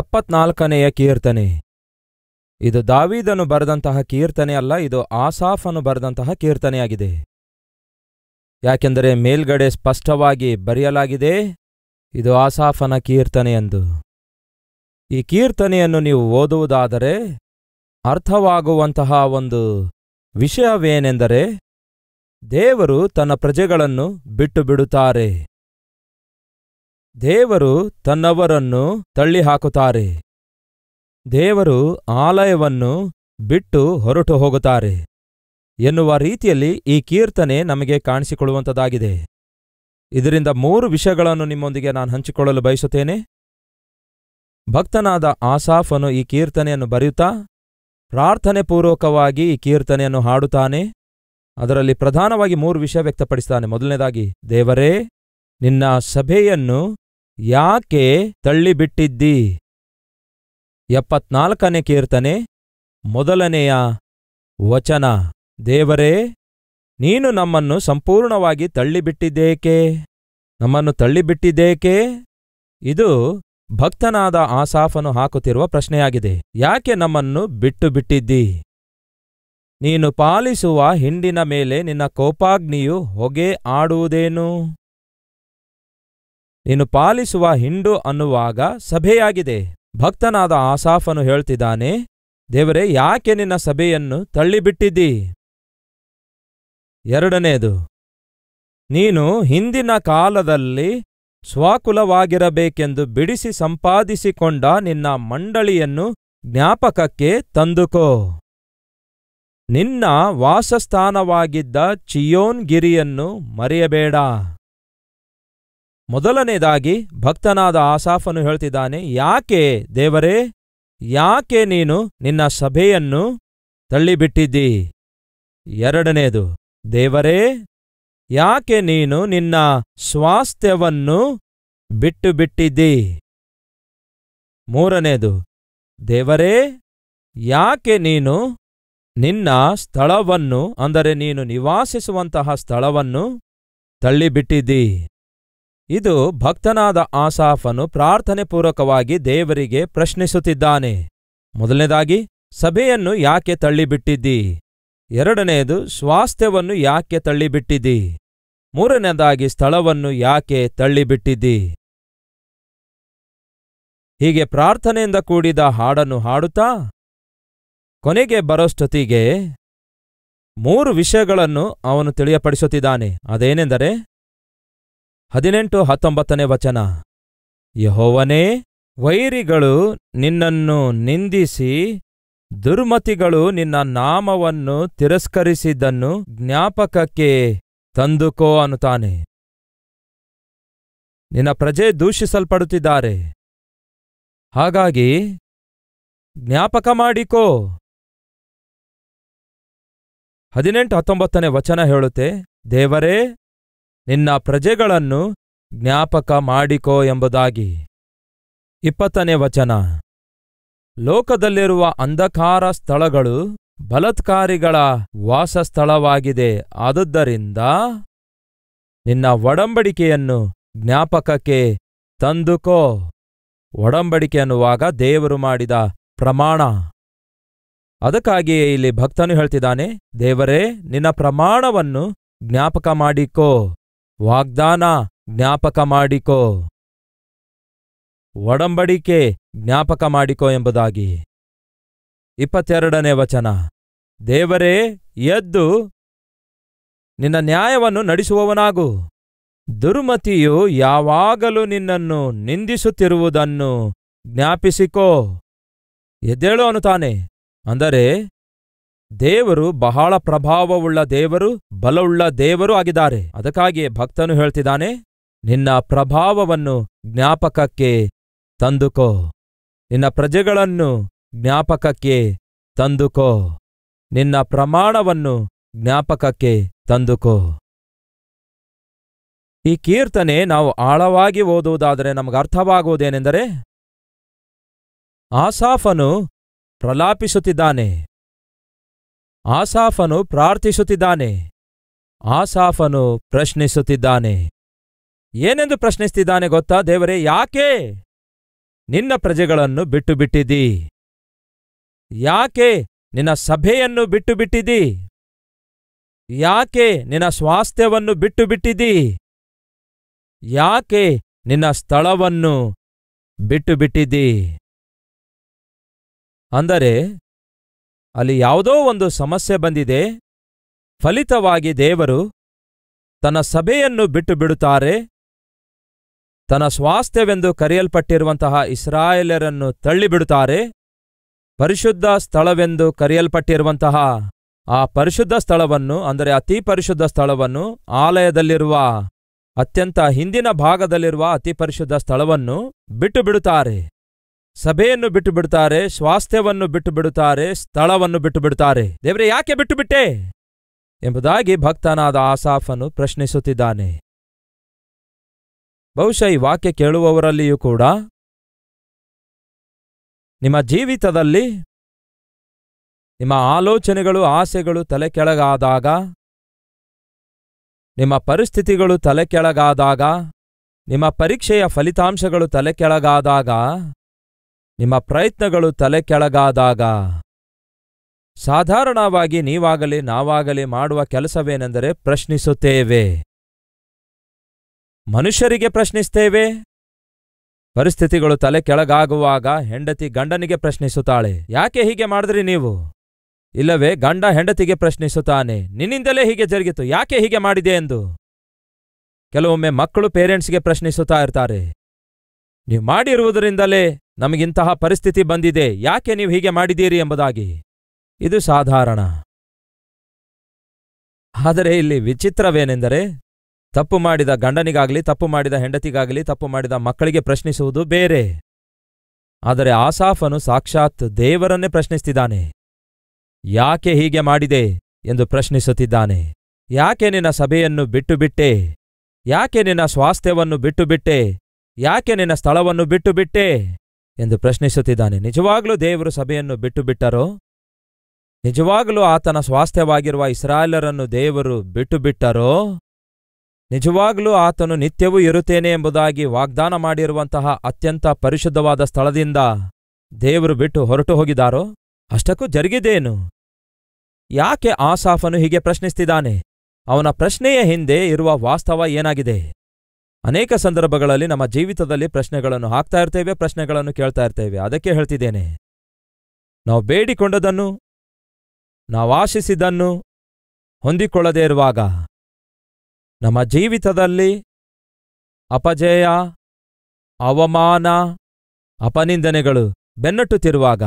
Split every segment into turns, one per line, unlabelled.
ಎಪ್ಪತ್ನಾಲ್ಕನೆಯ ಕೀರ್ತನೆ ಇದು ದಾವೀದನು ಬರೆದಂತಹ ಕೀರ್ತನೆ ಅಲ್ಲ ಇದು ಆಸಾಫನು ಬರೆದಂತಹ ಕೀರ್ತನೆಯಾಗಿದೆ ಯಾಕೆಂದರೆ ಮೇಲ್ಗಡೆ ಸ್ಪಷ್ಟವಾಗಿ ಬರೆಯಲಾಗಿದೆ ಇದು ಆಸಾಫನ ಕೀರ್ತನೆ ಎಂದು ಈ ಕೀರ್ತನೆಯನ್ನು ನೀವು ಓದುವುದಾದರೆ ಅರ್ಥವಾಗುವಂತಹ ಒಂದು ವಿಷಯವೇನೆಂದರೆ ದೇವರು ತನ್ನ ಪ್ರಜೆಗಳನ್ನು ಬಿಟ್ಟು ಬಿಡುತ್ತಾರೆ ದೇವರು ತನ್ನವರನ್ನು ತಳ್ಳಿಹಾಕುತ್ತಾರೆ ದೇವರು ಆಲಯವನ್ನು ಬಿಟ್ಟು ಹೊರಟು ಹೋಗುತ್ತಾರೆ ಎನ್ನುವ ರೀತಿಯಲ್ಲಿ ಈ ಕೀರ್ತನೆ ನಮಗೆ ಕಾಣಿಸಿಕೊಳ್ಳುವಂಥದ್ದಾಗಿದೆ ಇದರಿಂದ ಮೂರು ವಿಷಯಗಳನ್ನು ನಿಮ್ಮೊಂದಿಗೆ ನಾನು ಹಂಚಿಕೊಳ್ಳಲು ಬಯಸುತ್ತೇನೆ ಭಕ್ತನಾದ ಆಸಾಫನು ಈ ಕೀರ್ತನೆಯನ್ನು ಬರೆಯುತ್ತಾ ಪ್ರಾರ್ಥನೆ ಪೂರ್ವಕವಾಗಿ ಈ ಕೀರ್ತನೆಯನ್ನು ಹಾಡುತ್ತಾನೆ ಅದರಲ್ಲಿ ಪ್ರಧಾನವಾಗಿ ಮೂರು ವಿಷಯ ವ್ಯಕ್ತಪಡಿಸ್ತಾನೆ ಮೊದಲನೇದಾಗಿ ದೇವರೇ ನಿನ್ನ ಸಭೆಯನ್ನು ಯಾಕೆ ತಳ್ಳಿಬಿಟ್ಟಿದ್ದೀ ಎಪ್ಪತ್ನಾಲ್ಕನೇ ಕೀರ್ತನೆ ಮೊದಲನೆಯ ವಚನ ದೇವರೇ ನೀನು ನಮ್ಮನ್ನು ಸಂಪೂರ್ಣವಾಗಿ ತಳ್ಳಿಬಿಟ್ಟಿದ್ದೇಕೆ ನಮ್ಮನ್ನು ತಳ್ಳಿಬಿಟ್ಟಿದ್ದೇಕೆ ಇದು ಭಕ್ತನಾದ ಆಸಾಫನು ಹಾಕುತ್ತಿರುವ ಪ್ರಶ್ನೆಯಾಗಿದೆ ಯಾಕೆ ನಮ್ಮನ್ನು ಬಿಟ್ಟು ಬಿಟ್ಟಿದ್ದೀ ನೀನು ಪಾಲಿಸುವ ಹಿಂಡಿನ ಮೇಲೆ ನಿನ್ನ ಕೋಪಾಗ್ನಿಯು ಹೊಗೆ ಆಡುವುದೇನು ನೀನು ಪಾಲಿಸುವ ಹಿಂಡು ಅನ್ನುವಾಗ ಸಭೆಯಾಗಿದೆ ಭಕ್ತನಾದ ಆಸಾಫನು ಹೇಳ್ತಿದ್ದಾನೆ ದೇವರೇ ಯಾಕೆ ನಿನ್ನ ಸಭೆಯನ್ನು ತಳ್ಳಿಬಿಟ್ಟಿದ್ದೀ ಎರಡನೇದು ನೀನು ಹಿಂದಿನ ಕಾಲದಲ್ಲಿ ಸ್ವಕುಲವಾಗಿರಬೇಕೆಂದು ಬಿಡಿಸಿ ಸಂಪಾದಿಸಿಕೊಂಡ ನಿನ್ನ ಮಂಡಳಿಯನ್ನು ಜ್ಞಾಪಕಕ್ಕೆ ತಂದುಕೋ ನಿನ್ನ ವಾಸಸ್ಥಾನವಾಗಿದ್ದ ಚಿಯೋನ್ ಗಿರಿಯನ್ನು ಮರೆಯಬೇಡ ಮೊದಲನೇದಾಗಿ ಭಕ್ತನಾದ ಆಸಾಫನು ಹೇಳ್ತಿದ್ದಾನೆ ಯಾಕೆ ದೇವರೇ ಯಾಕೆ ನೀನು ನಿನ್ನ ಸಭೆಯನ್ನು ತಳ್ಳಿಬಿಟ್ಟಿದ್ದೀ ಎರಡನೇದು ದೇವರೇ ಯಾಕೆ ನೀನು ನಿನ್ನ ಸ್ವಾಸ್ಥ್ಯವನ್ನು ಬಿಟ್ಟು ಬಿಟ್ಟಿದ್ದೀ ಮೂರನೇದು ದೇವರೇ ಯಾಕೆ ನೀನು ನಿನ್ನ ಸ್ಥಳವನ್ನು ಅಂದರೆ ನೀನು ನಿವಾಸಿಸುವಂತಹ ಸ್ಥಳವನ್ನು ತಳ್ಳಿಬಿಟ್ಟಿದ್ದೀ ಇದು ಭಕ್ತನಾದ ಆಸಾಫನು ಪ್ರಾರ್ಥನೆ ಪೂರ್ವಕವಾಗಿ ದೇವರಿಗೆ ಪ್ರಶ್ನಿಸುತ್ತಿದ್ದಾನೆ ಮೊದಲನೇದಾಗಿ ಸಭೆಯನ್ನು ಯಾಕೆ ತಳ್ಳಿಬಿಟ್ಟಿದ್ದಿ ಎರಡನೆಯದು ಸ್ವಾಸ್ಥ್ಯವನ್ನು ಯಾಕೆ ತಳ್ಳಿಬಿಟ್ಟಿದ್ದಿ ಮೂರನೇದಾಗಿ ಸ್ಥಳವನ್ನು ಯಾಕೆ ತಳ್ಳಿಬಿಟ್ಟಿದ್ದಿ ಹೀಗೆ ಪ್ರಾರ್ಥನೆಯಿಂದ ಕೂಡಿದ ಹಾಡನ್ನು ಹಾಡುತ್ತಾ ಕೊನೆಗೆ ಬರೋಷ್ಟೊತ್ತಿಗೆ ಮೂರು ವಿಷಯಗಳನ್ನು ಅವನು ತಿಳಿಯಪಡಿಸುತ್ತಿದ್ದಾನೆ ಅದೇನೆಂದರೆ ಹದಿನೆಂಟು ಹತ್ತೊಂಬತ್ತನೇ ವಚನ ಯಹೋವನೇ ವೈರಿಗಳು ನಿನ್ನನ್ನು ನಿಂದಿಸಿ ದುರ್ಮತಿಗಳು ನಿನ್ನ ನಾಮವನ್ನು ತಿರಸ್ಕರಿಸಿದ್ದನ್ನು ಜ್ಞಾಪಕಕ್ಕೆ ತಂದುಕೋ ಅನ್ನುತ್ತಾನೆ ನಿನ್ನ ಪ್ರಜೆ ದೂಷಿಸಲ್ಪಡುತ್ತಿದ್ದಾರೆ ಹಾಗಾಗಿ ಜ್ಞಾಪಕ ಮಾಡಿಕೋ ಹದಿನೆಂಟು ಹತ್ತೊಂಬತ್ತನೇ ವಚನ ಹೇಳುತ್ತೆ ದೇವರೇ ನಿನ್ನ ಪ್ರಜೆಗಳನ್ನು ಜ್ಞಾಪಕ ಮಾಡಿಕೋ ಎಂಬುದಾಗಿ ಇಪ್ಪತ್ತನೇ ವಚನ ಲೋಕದಲ್ಲಿರುವ ಅಂಧಕಾರ ಸ್ಥಳಗಳು ಬಲತ್ಕಾರಿಗಳ ವಾಸಸ್ಥಳವಾಗಿದೆ ಆದುದರಿಂದ ನಿನ್ನ ಒಡಂಬಡಿಕೆಯನ್ನು ಜ್ಞಾಪಕಕ್ಕೆ ತಂದುಕೋ ಒಡಂಬಡಿಕೆ ಅನ್ನುವಾಗ ದೇವರು ಮಾಡಿದ ಪ್ರಮಾಣ ಅದಕ್ಕಾಗಿಯೇ ಇಲ್ಲಿ ಭಕ್ತನು ಹೇಳ್ತಿದ್ದಾನೆ ದೇವರೇ ನಿನ್ನ ಪ್ರಮಾಣವನ್ನು ಜ್ಞಾಪಕ ಮಾಡಿಕೋ ವಾಗ್ದಾನ ಜ್ಞಾಪಕ ಮಾಡಿಕೋ ಒಡಂಬಡಿಕೆ ಜ್ಞಾಪಕ ಮಾಡಿಕೋ ಎಂಬುದಾಗಿ ಇಪ್ಪತ್ತೆರಡನೇ ವಚನ ದೇವರೇ ಎದ್ದು ನಿನ್ನ ನ್ಯಾಯವನ್ನು ನಡೆಸುವವನಾಗು ದುರ್ಮತಿಯು ಯಾವಾಗಲೂ ನಿನ್ನನ್ನು ನಿಂದಿಸುತ್ತಿರುವುದನ್ನು ಜ್ಞಾಪಿಸಿಕೋ ಎದ್ದೇಳು ತಾನೆ ಅಂದರೆ ದೇವರು ಬಹಳ ಪ್ರಭಾವವುಳ್ಳ ದೇವರು ಬಲವುಳ್ಳ ದೇವರೂ ಆಗಿದ್ದಾರೆ ಅದಕ್ಕಾಗಿಯೇ ಭಕ್ತನು ಹೇಳ್ತಿದ್ದಾನೆ ನಿನ್ನ ಪ್ರಭಾವವನ್ನು ಜ್ಞಾಪಕಕ್ಕೆ ತಂದುಕೋ ನಿನ್ನ ಪ್ರಜೆಗಳನ್ನು ಜ್ಞಾಪಕಕ್ಕೆ ತಂದುಕೋ ನಿನ್ನ ಪ್ರಮಾಣವನ್ನು ಜ್ಞಾಪಕಕ್ಕೆ ತಂದುಕೋ ಈ ಕೀರ್ತನೆ ನಾವು ಆಳವಾಗಿ ಓದುವುದಾದರೆ ನಮಗರ್ಥವಾಗುವುದೇನೆಂದರೆ ಆಸಾಫನು ಪ್ರಲಾಪಿಸುತ್ತಿದ್ದಾನೆ ಆಸಾಫನು ಪ್ರಾರ್ಥಿಸುತ್ತಿದ್ದಾನೆ ಆಸಾಫನು ಪ್ರಶ್ನಿಸುತ್ತಿದ್ದಾನೆ ಏನೆಂದು ಪ್ರಶ್ನಿಸುತ್ತಿದ್ದಾನೆ ಗೊತ್ತಾ ದೇವರೇ ಯಾಕೆ ನಿನ್ನ ಪ್ರಜೆಗಳನ್ನು ಬಿಟ್ಟು ಬಿಟ್ಟಿದ್ದೀ ಯಾಕೆ ನಿನ್ನ ಸಭೆಯನ್ನು ಬಿಟ್ಟು ಬಿಟ್ಟಿದ್ದೀ ಯಾಕೆ ನಿನ್ನ ಸ್ವಾಸ್ಥ್ಯವನ್ನು ಬಿಟ್ಟು ಬಿಟ್ಟಿದ್ದೀ ಯಾಕೆ ನಿನ್ನ ಸ್ಥಳವನ್ನು ಬಿಟ್ಟು ಬಿಟ್ಟಿದ್ದೀ ಅಂದರೆ ಅಲ್ಲಿ ಯಾವುದೋ ಒಂದು ಸಮಸ್ಯೆ ಬಂದಿದೆ ಫಲಿತವಾಗಿ ದೇವರು ತನ್ನ ಸಭೆಯನ್ನು ಬಿಟ್ಟು ಬಿಡುತ್ತಾರೆ ತನ್ನ ಸ್ವಾಸ್ಥ್ಯವೆಂದು ಕರೆಯಲ್ಪಟ್ಟಿರುವಂತಹ ಇಸ್ರಾಯೇಲರನ್ನು ತಳ್ಳಿಬಿಡುತ್ತಾರೆ ಪರಿಶುದ್ಧ ಸ್ಥಳವೆಂದು ಕರೆಯಲ್ಪಟ್ಟಿರುವಂತಹ ಆ ಪರಿಶುದ್ಧ ಸ್ಥಳವನ್ನು ಅಂದರೆ ಅತಿ ಪರಿಶುದ್ಧ ಸ್ಥಳವನ್ನು ಆಲಯದಲ್ಲಿರುವ ಅತ್ಯಂತ ಹಿಂದಿನ ಭಾಗದಲ್ಲಿರುವ ಅತಿ ಪರಿಶುದ್ಧ ಸ್ಥಳವನ್ನು ಬಿಟ್ಟು ಬಿಡುತ್ತಾರೆ ಸಭೆಯನ್ನು ಬಿಟ್ಟು ಬಿಡುತ್ತಾರೆ ಸ್ವಾಸ್ಥ್ಯವನ್ನು ಬಿಟ್ಟು ಬಿಡುತ್ತಾರೆ ಸ್ಥಳವನ್ನು ಬಿಟ್ಟು ಬಿಡುತ್ತಾರೆ ದೇವರೇ ಯಾಕೆ ಬಿಟ್ಟು ಬಿಟ್ಟೆ ಎಂಬುದಾಗಿ ಭಕ್ತನಾದ ಆಸಾಫನು ಪ್ರಶ್ನಿಸುತ್ತಿದ್ದಾನೆ ಬಹುಶಃ ಈ ವಾಕ್ಯ ಕೇಳುವವರಲ್ಲಿಯೂ ಕೂಡ ನಿಮ್ಮ ಜೀವಿತದಲ್ಲಿ ನಿಮ್ಮ ಆಲೋಚನೆಗಳು ಆಸೆಗಳು ತಲೆಕೆಳಗಾದಾಗ ನಿಮ್ಮ ಪರಿಸ್ಥಿತಿಗಳು ತಲೆಕೆಳಗಾದಾಗ ನಿಮ್ಮ ಪರೀಕ್ಷೆಯ ಫಲಿತಾಂಶಗಳು ತಲೆಕೆಳಗಾದಾಗ ನಿಮ್ಮ ಪ್ರಯತ್ನಗಳು ತಲೆ ಕೆಳಗಾದಾಗ ಸಾಧಾರಣವಾಗಿ ನೀವಾಗಲಿ ನಾವಾಗಲಿ ಮಾಡುವ ಕೆಲಸವೇನೆಂದರೆ ಪ್ರಶ್ನಿಸುತ್ತೇವೆ ಮನುಷ್ಯರಿಗೆ ಪ್ರಶ್ನಿಸ್ತೇವೆ ಪರಿಸ್ಥಿತಿಗಳು ತಲೆ ಕೆಳಗಾಗುವಾಗ ಹೆಂಡತಿ ಗಂಡನಿಗೆ ಪ್ರಶ್ನಿಸುತ್ತಾಳೆ ಯಾಕೆ ಹೀಗೆ ಮಾಡಿದ್ರಿ ನೀವು ಇಲ್ಲವೇ ಗಂಡ ಹೆಂಡತಿಗೆ ಪ್ರಶ್ನಿಸುತ್ತಾನೆ ನಿನ್ನಿಂದಲೇ ಹೀಗೆ ಜರುಗಿತು ಯಾಕೆ ಹೀಗೆ ಮಾಡಿದೆ ಎಂದು ಕೆಲವೊಮ್ಮೆ ಮಕ್ಕಳು ಪೇರೆಂಟ್ಸ್ಗೆ ಪ್ರಶ್ನಿಸುತ್ತಾ ಇರ್ತಾರೆ ನೀವು ಮಾಡಿರುವುದರಿಂದಲೇ ನಮಗಿಂತಹ ಪರಿಸ್ಥಿತಿ ಬಂದಿದೆ ಯಾಕೆ ನೀವು ಹೀಗೆ ಮಾಡಿದ್ದೀರಿ ಎಂಬುದಾಗಿ ಇದು ಸಾಧಾರಣ ಆದರೆ ಇಲ್ಲಿ ವಿಚಿತ್ರವೇನೆಂದರೆ ತಪ್ಪು ಮಾಡಿದ ಗಂಡನಿಗಾಗಲಿ ತಪ್ಪು ಮಾಡಿದ ಹೆಂಡತಿಗಾಗಲಿ ತಪ್ಪು ಮಾಡಿದ ಮಕ್ಕಳಿಗೆ ಪ್ರಶ್ನಿಸುವುದು ಬೇರೆ ಆದರೆ ಆಸಾಫನು ಸಾಕ್ಷಾತ್ ದೇವರನ್ನೇ ಪ್ರಶ್ನಿಸ್ತಿದ್ದಾನೆ ಯಾಕೆ ಹೀಗೆ ಮಾಡಿದೆ ಎಂದು ಪ್ರಶ್ನಿಸುತ್ತಿದ್ದಾನೆ ಯಾಕೆ ನಿನ್ನ ಸಭೆಯನ್ನು ಬಿಟ್ಟುಬಿಟ್ಟೆ ಯಾಕೆ ನಿನ್ನ ಸ್ವಾಸ್ಥ್ಯವನ್ನು ಬಿಟ್ಟುಬಿಟ್ಟೆ ಯಾಕೆ ನಿನ್ನ ಸ್ಥಳವನ್ನು ಬಿಟ್ಟೆ ಎಂದು ಪ್ರಶ್ನಿಸುತ್ತಿದ್ದಾನೆ ನಿಜವಾಗಲೂ ದೇವರು ಸಭೆಯನ್ನು ಬಿಟ್ಟು ಬಿಟ್ಟರೋ ನಿಜವಾಗಲೂ ಆತನ ಸ್ವಾಸ್ಥ್ಯವಾಗಿರುವ ಇಸ್ರಾಯೇಲರನ್ನು ದೇವರು ಬಿಟ್ಟು ಬಿಟ್ಟರೋ ನಿಜವಾಗಲೂ ಆತನು ನಿತ್ಯವೂ ಇರುತ್ತೇನೆ ಎಂಬುದಾಗಿ ವಾಗ್ದಾನ ಮಾಡಿರುವಂತಹ ಅತ್ಯಂತ ಪರಿಶುದ್ಧವಾದ ಸ್ಥಳದಿಂದ ದೇವರು ಬಿಟ್ಟು ಹೊರಟು ಹೋಗಿದಾರೋ ಅಷ್ಟಕ್ಕೂ ಜರುಗಿದೇನು ಯಾಕೆ ಆಸಾಫನು ಹೀಗೆ ಪ್ರಶ್ನಿಸ್ತಿದ್ದಾನೆ ಅವನ ಪ್ರಶ್ನೆಯ ಹಿಂದೆ ಇರುವ ವಾಸ್ತವ ಏನಾಗಿದೆ ಅನೇಕ ಸಂದರ್ಭಗಳಲ್ಲಿ ನಮ್ಮ ಜೀವಿತದಲ್ಲಿ ಪ್ರಶ್ನೆಗಳನ್ನು ಹಾಕ್ತಾ ಇರ್ತೇವೆ ಪ್ರಶ್ನೆಗಳನ್ನು ಕೇಳ್ತಾ ಇರ್ತೇವೆ ಅದಕ್ಕೆ ಹೇಳ್ತಿದ್ದೇನೆ ನಾವು ಬೇಡಿಕೊಂಡದನ್ನು ನಾವು ಆಶಿಸಿದ್ದನ್ನು ಹೊಂದಿಕೊಳ್ಳದೇ ಇರುವಾಗ ನಮ್ಮ ಜೀವಿತದಲ್ಲಿ ಅಪಜಯ ಅವಮಾನ ಅಪನಿಂದನೆಗಳು ಬೆನ್ನಟ್ಟುತ್ತಿರುವಾಗ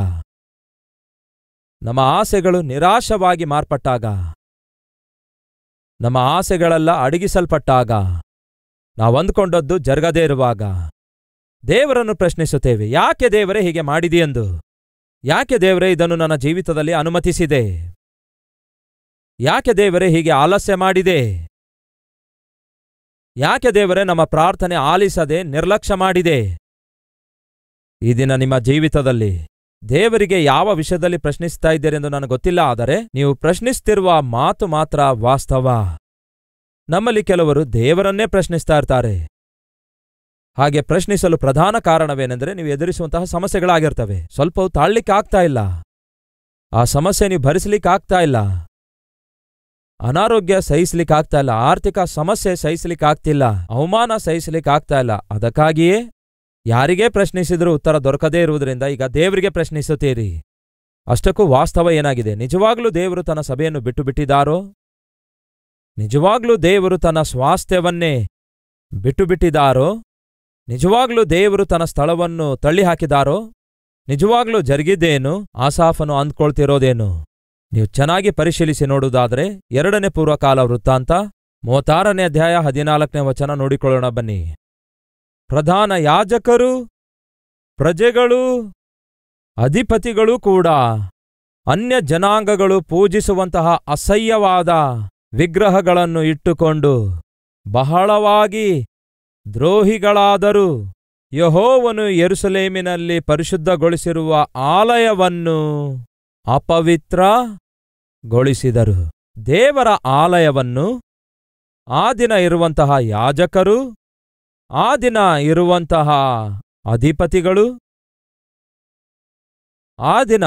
ನಮ್ಮ ಆಸೆಗಳು ನಿರಾಶವಾಗಿ ಮಾರ್ಪಟ್ಟಾಗ ನಮ್ಮ ಆಸೆಗಳೆಲ್ಲ ಅಡಗಿಸಲ್ಪಟ್ಟಾಗ ನಾವು ಅಂದ್ಕೊಂಡದ್ದು ಜರುಗದೇ ಇರುವಾಗ ದೇವರನ್ನು ಪ್ರಶ್ನಿಸುತ್ತೇವೆ ಯಾಕೆ ದೇವರೇ ಹೀಗೆ ಮಾಡಿದೆಯೆಂದು ಯಾಕೆ ದೇವರೇ ಇದನ್ನು ನನ್ನ ಜೀವಿತದಲ್ಲಿ ಅನುಮತಿಸಿದೆ ಯಾಕೆ ದೇವರೇ ಹೀಗೆ ಆಲಸ್ಯ ಮಾಡಿದೆ ಯಾಕೆ ದೇವರೇ ನಮ್ಮ ಪ್ರಾರ್ಥನೆ ಆಲಿಸದೆ ನಿರ್ಲಕ್ಷ್ಯ ಮಾಡಿದೆ ಈ ದಿನ ನಿಮ್ಮ ಜೀವಿತದಲ್ಲಿ ದೇವರಿಗೆ ಯಾವ ವಿಷಯದಲ್ಲಿ ಪ್ರಶ್ನಿಸ್ತಾ ಇದ್ದೀರೆಂದು ನನಗೆ ಗೊತ್ತಿಲ್ಲ ಆದರೆ ನೀವು ಪ್ರಶ್ನಿಸ್ತಿರುವ ಮಾತು ಮಾತ್ರ ವಾಸ್ತವ ನಮ್ಮಲ್ಲಿ ಕೆಲವರು ದೇವರನ್ನೇ ಪ್ರಶ್ನಿಸ್ತಾ ಇರ್ತಾರೆ ಹಾಗೆ ಪ್ರಶ್ನಿಸಲು ಪ್ರಧಾನ ಕಾರಣವೇನೆಂದರೆ ನೀವು ಎದುರಿಸುವಂತಹ ಸಮಸ್ಯೆಗಳಾಗಿರ್ತವೆ ಸ್ವಲ್ಪವು ತಾಳ್ಲಿಕ್ಕಾಗ್ತಾ ಇಲ್ಲ ಆ ಸಮಸ್ಯೆ ನೀವು ಭರಿಸಲಿಕ್ಕಾಗ್ತಾ ಇಲ್ಲ ಅನಾರೋಗ್ಯ ಸಹಿಸ್ಲಿಕ್ಕಾಗ್ತಾ ಇಲ್ಲ ಆರ್ಥಿಕ ಸಮಸ್ಯೆ ಸಹಿಸ್ಲಿಕ್ಕಾಗ್ತಿಲ್ಲ ಅವಮಾನ ಸಹಿಸ್ಲಿಕ್ಕಾಗ್ತಾ ಇಲ್ಲ ಅದಕ್ಕಾಗಿಯೇ ಯಾರಿಗೇ ಪ್ರಶ್ನಿಸಿದರೂ ಉತ್ತರ ದೊರಕದೇ ಇರುವುದರಿಂದ ಈಗ ದೇವರಿಗೆ ಪ್ರಶ್ನಿಸುತ್ತೀರಿ ಅಷ್ಟಕ್ಕೂ ವಾಸ್ತವ ಏನಾಗಿದೆ ನಿಜವಾಗ್ಲೂ ದೇವರು ತನ್ನ ಸಭೆಯನ್ನು ಬಿಟ್ಟು ಬಿಟ್ಟಿದ್ದಾರೋ ನಿಜವಾಗ್ಲೂ ದೇವರು ತನ್ನ ಸ್ವಾಸ್ಥ್ಯವನ್ನೇ ಬಿಟ್ಟುಬಿಟ್ಟಿದಾರೋ ನಿಜವಾಗ್ಲೂ ದೇವರು ತನ್ನ ಸ್ಥಳವನ್ನು ತಳ್ಳಿಹಾಕಿದಾರೋ ನಿಜವಾಗ್ಲೂ ಜರುಗಿದ್ದೇನು ಆಸಾಫನು ಅಂದ್ಕೊಳ್ತಿರೋದೇನು ನೀವು ಚೆನ್ನಾಗಿ ಪರಿಶೀಲಿಸಿ ನೋಡುವುದಾದ್ರೆ ಎರಡನೇ ಪೂರ್ವಕಾಲ ವೃತ್ತಾಂತ ಮೂವತ್ತಾರನೇ ಅಧ್ಯಾಯ ಹದಿನಾಲ್ಕನೇ ವಚನ ನೋಡಿಕೊಳ್ಳೋಣ ಬನ್ನಿ ಪ್ರಧಾನ ಯಾಜಕರು ಪ್ರಜೆಗಳು ಅಧಿಪತಿಗಳೂ ಕೂಡ ಅನ್ಯ ಜನಾಂಗಗಳು ಪೂಜಿಸುವಂತಹ ಅಸಹ್ಯವಾದ ವಿಗ್ರಹಗಳನ್ನು ಇಟ್ಟುಕೊಂಡು ಬಹಳವಾಗಿ ದ್ರೋಹಿಗಳಾದರೂ ಯಹೋವನು ಯೆರೂಸಲೇಮಿನಲ್ಲಿ ಪರಿಶುದ್ಧಗೊಳಿಸಿರುವ ಆಲಯವನ್ನು ಅಪವಿತ್ರಗೊಳಿಸಿದರು ದೇವರ ಆಲಯವನ್ನು ಆ ದಿನ ಇರುವಂತಹ ಯಾಜಕರು ಆ ದಿನ ಇರುವಂತಹ ಅಧಿಪತಿಗಳು ಆ ದಿನ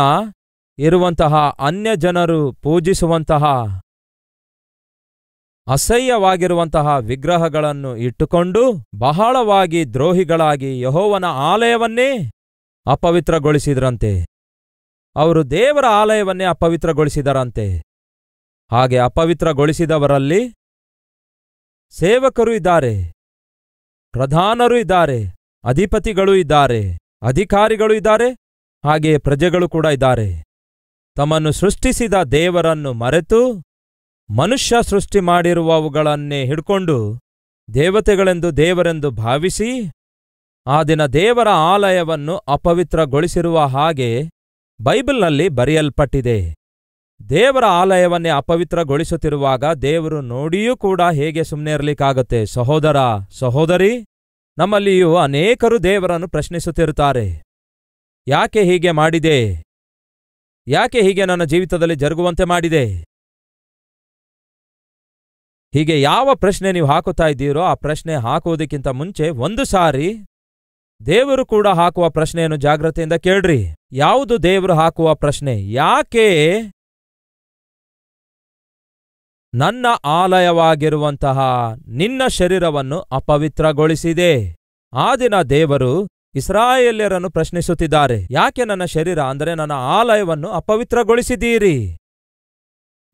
ಇರುವಂತಹ ಅನ್ಯಜನರು ಪೂಜಿಸುವಂತಹ ಅಸಹ್ಯವಾಗಿರುವಂತಹ ವಿಗ್ರಹಗಳನ್ನು ಇಟ್ಟುಕೊಂಡು ಬಹಳವಾಗಿ ದ್ರೋಹಿಗಳಾಗಿ ಯಹೋವನ ಆಲಯವನ್ನೇ ಅಪವಿತ್ರಗೊಳಿಸಿದರಂತೆ ಅವರು ದೇವರ ಆಲಯವನ್ನೇ ಅಪವಿತ್ರಗೊಳಿಸಿದರಂತೆ ಹಾಗೆ ಅಪವಿತ್ರಗೊಳಿಸಿದವರಲ್ಲಿ ಸೇವಕರು ಇದ್ದಾರೆ ಪ್ರಧಾನರು ಇದ್ದಾರೆ ಅಧಿಪತಿಗಳು ಇದ್ದಾರೆ ಅಧಿಕಾರಿಗಳು ಇದ್ದಾರೆ ಹಾಗೆಯೇ ಪ್ರಜೆಗಳು ಕೂಡ ಇದ್ದಾರೆ ತಮ್ಮನ್ನು ಸೃಷ್ಟಿಸಿದ ದೇವರನ್ನು ಮರೆತು ಮನುಷ್ಯ ಸೃಷ್ಟಿ ಮಾಡಿರುವವುಗಳನ್ನೇ ಹಿಡ್ಕೊಂಡು ದೇವತೆಗಳೆಂದು ದೇವರೆಂದು ಭಾವಿಸಿ ಆ ದಿನ ದೇವರ ಆಲಯವನ್ನು ಅಪವಿತ್ರಗೊಳಿಸಿರುವ ಹಾಗೆ ಬೈಬಲ್ನಲ್ಲಿ ಬರೆಯಲ್ಪಟ್ಟಿದೆ ದೇವರ ಆಲಯವನ್ನೇ ಅಪವಿತ್ರಗೊಳಿಸುತ್ತಿರುವಾಗ ದೇವರು ನೋಡಿಯೂ ಕೂಡ ಹೇಗೆ ಸುಮ್ಮನೆ ಇರಲಿಕ್ಕಾಗುತ್ತೆ ಸಹೋದರ ಸಹೋದರಿ ನಮ್ಮಲ್ಲಿಯೂ ಅನೇಕರು ದೇವರನ್ನು ಪ್ರಶ್ನಿಸುತ್ತಿರುತ್ತಾರೆ ಯಾಕೆ ಹೀಗೆ ಮಾಡಿದೆ ಯಾಕೆ ಹೀಗೆ ನನ್ನ ಜೀವಿತದಲ್ಲಿ ಜರುಗುವಂತೆ ಮಾಡಿದೆ ಹೀಗೆ ಯಾವ ಪ್ರಶ್ನೆ ನೀವು ಹಾಕುತ್ತಾ ಇದ್ದೀರೋ ಆ ಪ್ರಶ್ನೆ ಹಾಕುವುದಕ್ಕಿಂತ ಮುಂಚೆ ಒಂದು ಸಾರಿ ದೇವರು ಕೂಡ ಹಾಕುವ ಪ್ರಶ್ನೆಯನ್ನು ಜಾಗ್ರತೆಯಿಂದ ಕೇಳ್ರಿ ಯಾವುದು ದೇವರು ಹಾಕುವ ಪ್ರಶ್ನೆ ಯಾಕೆ ನನ್ನ ಆಲಯವಾಗಿರುವಂತಹ ನಿನ್ನ ಶರೀರವನ್ನು ಅಪವಿತ್ರಗೊಳಿಸಿದೆ ಆ ದಿನ ದೇವರು ಇಸ್ರಾಯೇಲ್ಯರನ್ನು ಪ್ರಶ್ನಿಸುತ್ತಿದ್ದಾರೆ ಯಾಕೆ ನನ್ನ ಶರೀರ ಅಂದರೆ ನನ್ನ ಆಲಯವನ್ನು ಅಪವಿತ್ರಗೊಳಿಸಿದ್ದೀರಿ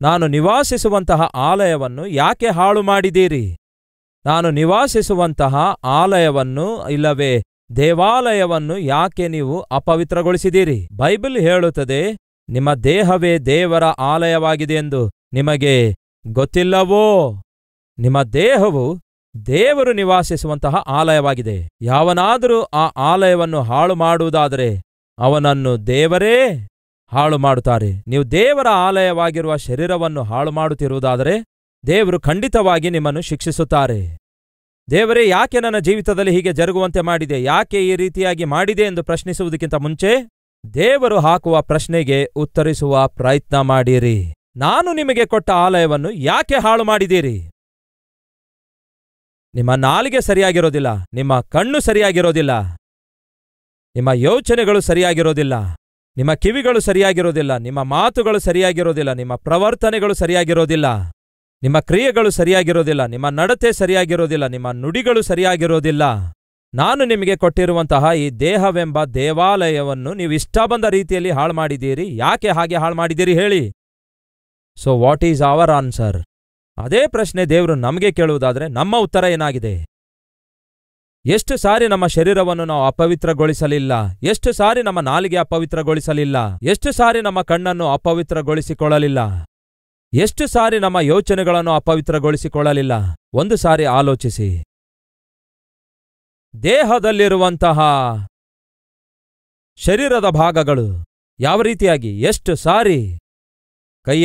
ನಾನು ನಿವಾಸಿಸುವಂತಹ ಆಲಯವನ್ನು ಯಾಕೆ ಹಾಳು ಮಾಡಿದ್ದೀರಿ ನಾನು ನಿವಾಸಿಸುವಂತಹ ಆಲಯವನ್ನು ಇಲ್ಲವೇ ದೇವಾಲಯವನ್ನು ಯಾಕೆ ನೀವು ಅಪವಿತ್ರಗೊಳಿಸಿದ್ದೀರಿ ಬೈಬಲ್ ಹೇಳುತ್ತದೆ ನಿಮ್ಮ ದೇಹವೇ ದೇವರ ಆಲಯವಾಗಿದೆ ಎಂದು ನಿಮಗೆ ಗೊತ್ತಿಲ್ಲವೋ ನಿಮ್ಮ ದೇಹವು ದೇವರು ನಿವಾಸಿಸುವಂತಹ ಆಲಯವಾಗಿದೆ ಯಾವನಾದರೂ ಆ ಆಲಯವನ್ನು ಹಾಳು ಮಾಡುವುದಾದರೆ ಅವನನ್ನು ದೇವರೇ ಹಾಳು ಮಾಡುತ್ತಾರೆ ನೀವು ದೇವರ ಆಲಯವಾಗಿರುವ ಶರೀರವನ್ನು ಹಾಳು ಮಾಡುತ್ತಿರುವುದಾದರೆ ದೇವರು ಖಂಡಿತವಾಗಿ ನಿಮ್ಮನ್ನು ಶಿಕ್ಷಿಸುತ್ತಾರೆ ದೇವರೇ ಯಾಕೆ ನನ್ನ ಜೀವಿತದಲ್ಲಿ ಹೀಗೆ ಜರುಗುವಂತೆ ಮಾಡಿದೆ ಯಾಕೆ ಈ ರೀತಿಯಾಗಿ ಮಾಡಿದೆ ಎಂದು ಪ್ರಶ್ನಿಸುವುದಕ್ಕಿಂತ ಮುಂಚೆ ದೇವರು ಹಾಕುವ ಪ್ರಶ್ನೆಗೆ ಉತ್ತರಿಸುವ ಪ್ರಯತ್ನ ಮಾಡಿರಿ ನಾನು ನಿಮಗೆ ಕೊಟ್ಟ ಆಲಯವನ್ನು ಯಾಕೆ ಹಾಳು ಮಾಡಿದ್ದೀರಿ ನಿಮ್ಮ ನಾಲಿಗೆ ಸರಿಯಾಗಿರೋದಿಲ್ಲ ನಿಮ್ಮ ಕಣ್ಣು ಸರಿಯಾಗಿರೋದಿಲ್ಲ ನಿಮ್ಮ ಯೋಚನೆಗಳು ಸರಿಯಾಗಿರೋದಿಲ್ಲ ನಿಮ್ಮ ಕಿವಿಗಳು ಸರಿಯಾಗಿರೋದಿಲ್ಲ ನಿಮ್ಮ ಮಾತುಗಳು ಸರಿಯಾಗಿರೋದಿಲ್ಲ ನಿಮ್ಮ ಪ್ರವರ್ತನೆಗಳು ಸರಿಯಾಗಿರೋದಿಲ್ಲ ನಿಮ್ಮ ಕ್ರಿಯೆಗಳು ಸರಿಯಾಗಿರೋದಿಲ್ಲ ನಿಮ್ಮ ನಡತೆ ಸರಿಯಾಗಿರೋದಿಲ್ಲ ನಿಮ್ಮ ನುಡಿಗಳು ಸರಿಯಾಗಿರೋದಿಲ್ಲ ನಾನು ನಿಮಗೆ ಕೊಟ್ಟಿರುವಂತಹ ಈ ದೇಹವೆಂಬ ದೇವಾಲಯವನ್ನು ನೀವು ಇಷ್ಟ ಬಂದ ರೀತಿಯಲ್ಲಿ ಹಾಳು ಮಾಡಿದ್ದೀರಿ ಯಾಕೆ ಹಾಗೆ ಹಾಳು ಮಾಡಿದ್ದೀರಿ ಹೇಳಿ so what is our answer ಅದೇ ಪ್ರಶ್ನೆ ದೇವರು ನಮಗೆ ಕೇಳುವುದಾದರೆ ನಮ್ಮ ಉತ್ತರ ಏನಾಗಿದೆ ಎಷ್ಟು ಸಾರಿ ನಮ್ಮ ಶರೀರವನ್ನು ನಾವು ಅಪವಿತ್ರಗೊಳಿಸಲಿಲ್ಲ ಎಷ್ಟು ಸಾರಿ ನಮ್ಮ ನಾಲಿಗೆ ಅಪವಿತ್ರಗೊಳಿಸಲಿಲ್ಲ ಎಷ್ಟು ಸಾರಿ ನಮ್ಮ ಕಣ್ಣನ್ನು ಅಪವಿತ್ರಗೊಳಿಸಿಕೊಳ್ಳಲಿಲ್ಲ ಎಷ್ಟು ಸಾರಿ ನಮ್ಮ ಯೋಚನೆಗಳನ್ನು ಅಪವಿತ್ರಗೊಳಿಸಿಕೊಳ್ಳಲಿಲ್ಲ ಒಂದು ಸಾರಿ ಆಲೋಚಿಸಿ ದೇಹದಲ್ಲಿರುವಂತಹ ಶರೀರದ ಭಾಗಗಳು ಯಾವ ರೀತಿಯಾಗಿ ಎಷ್ಟು ಸಾರಿ ಕೈ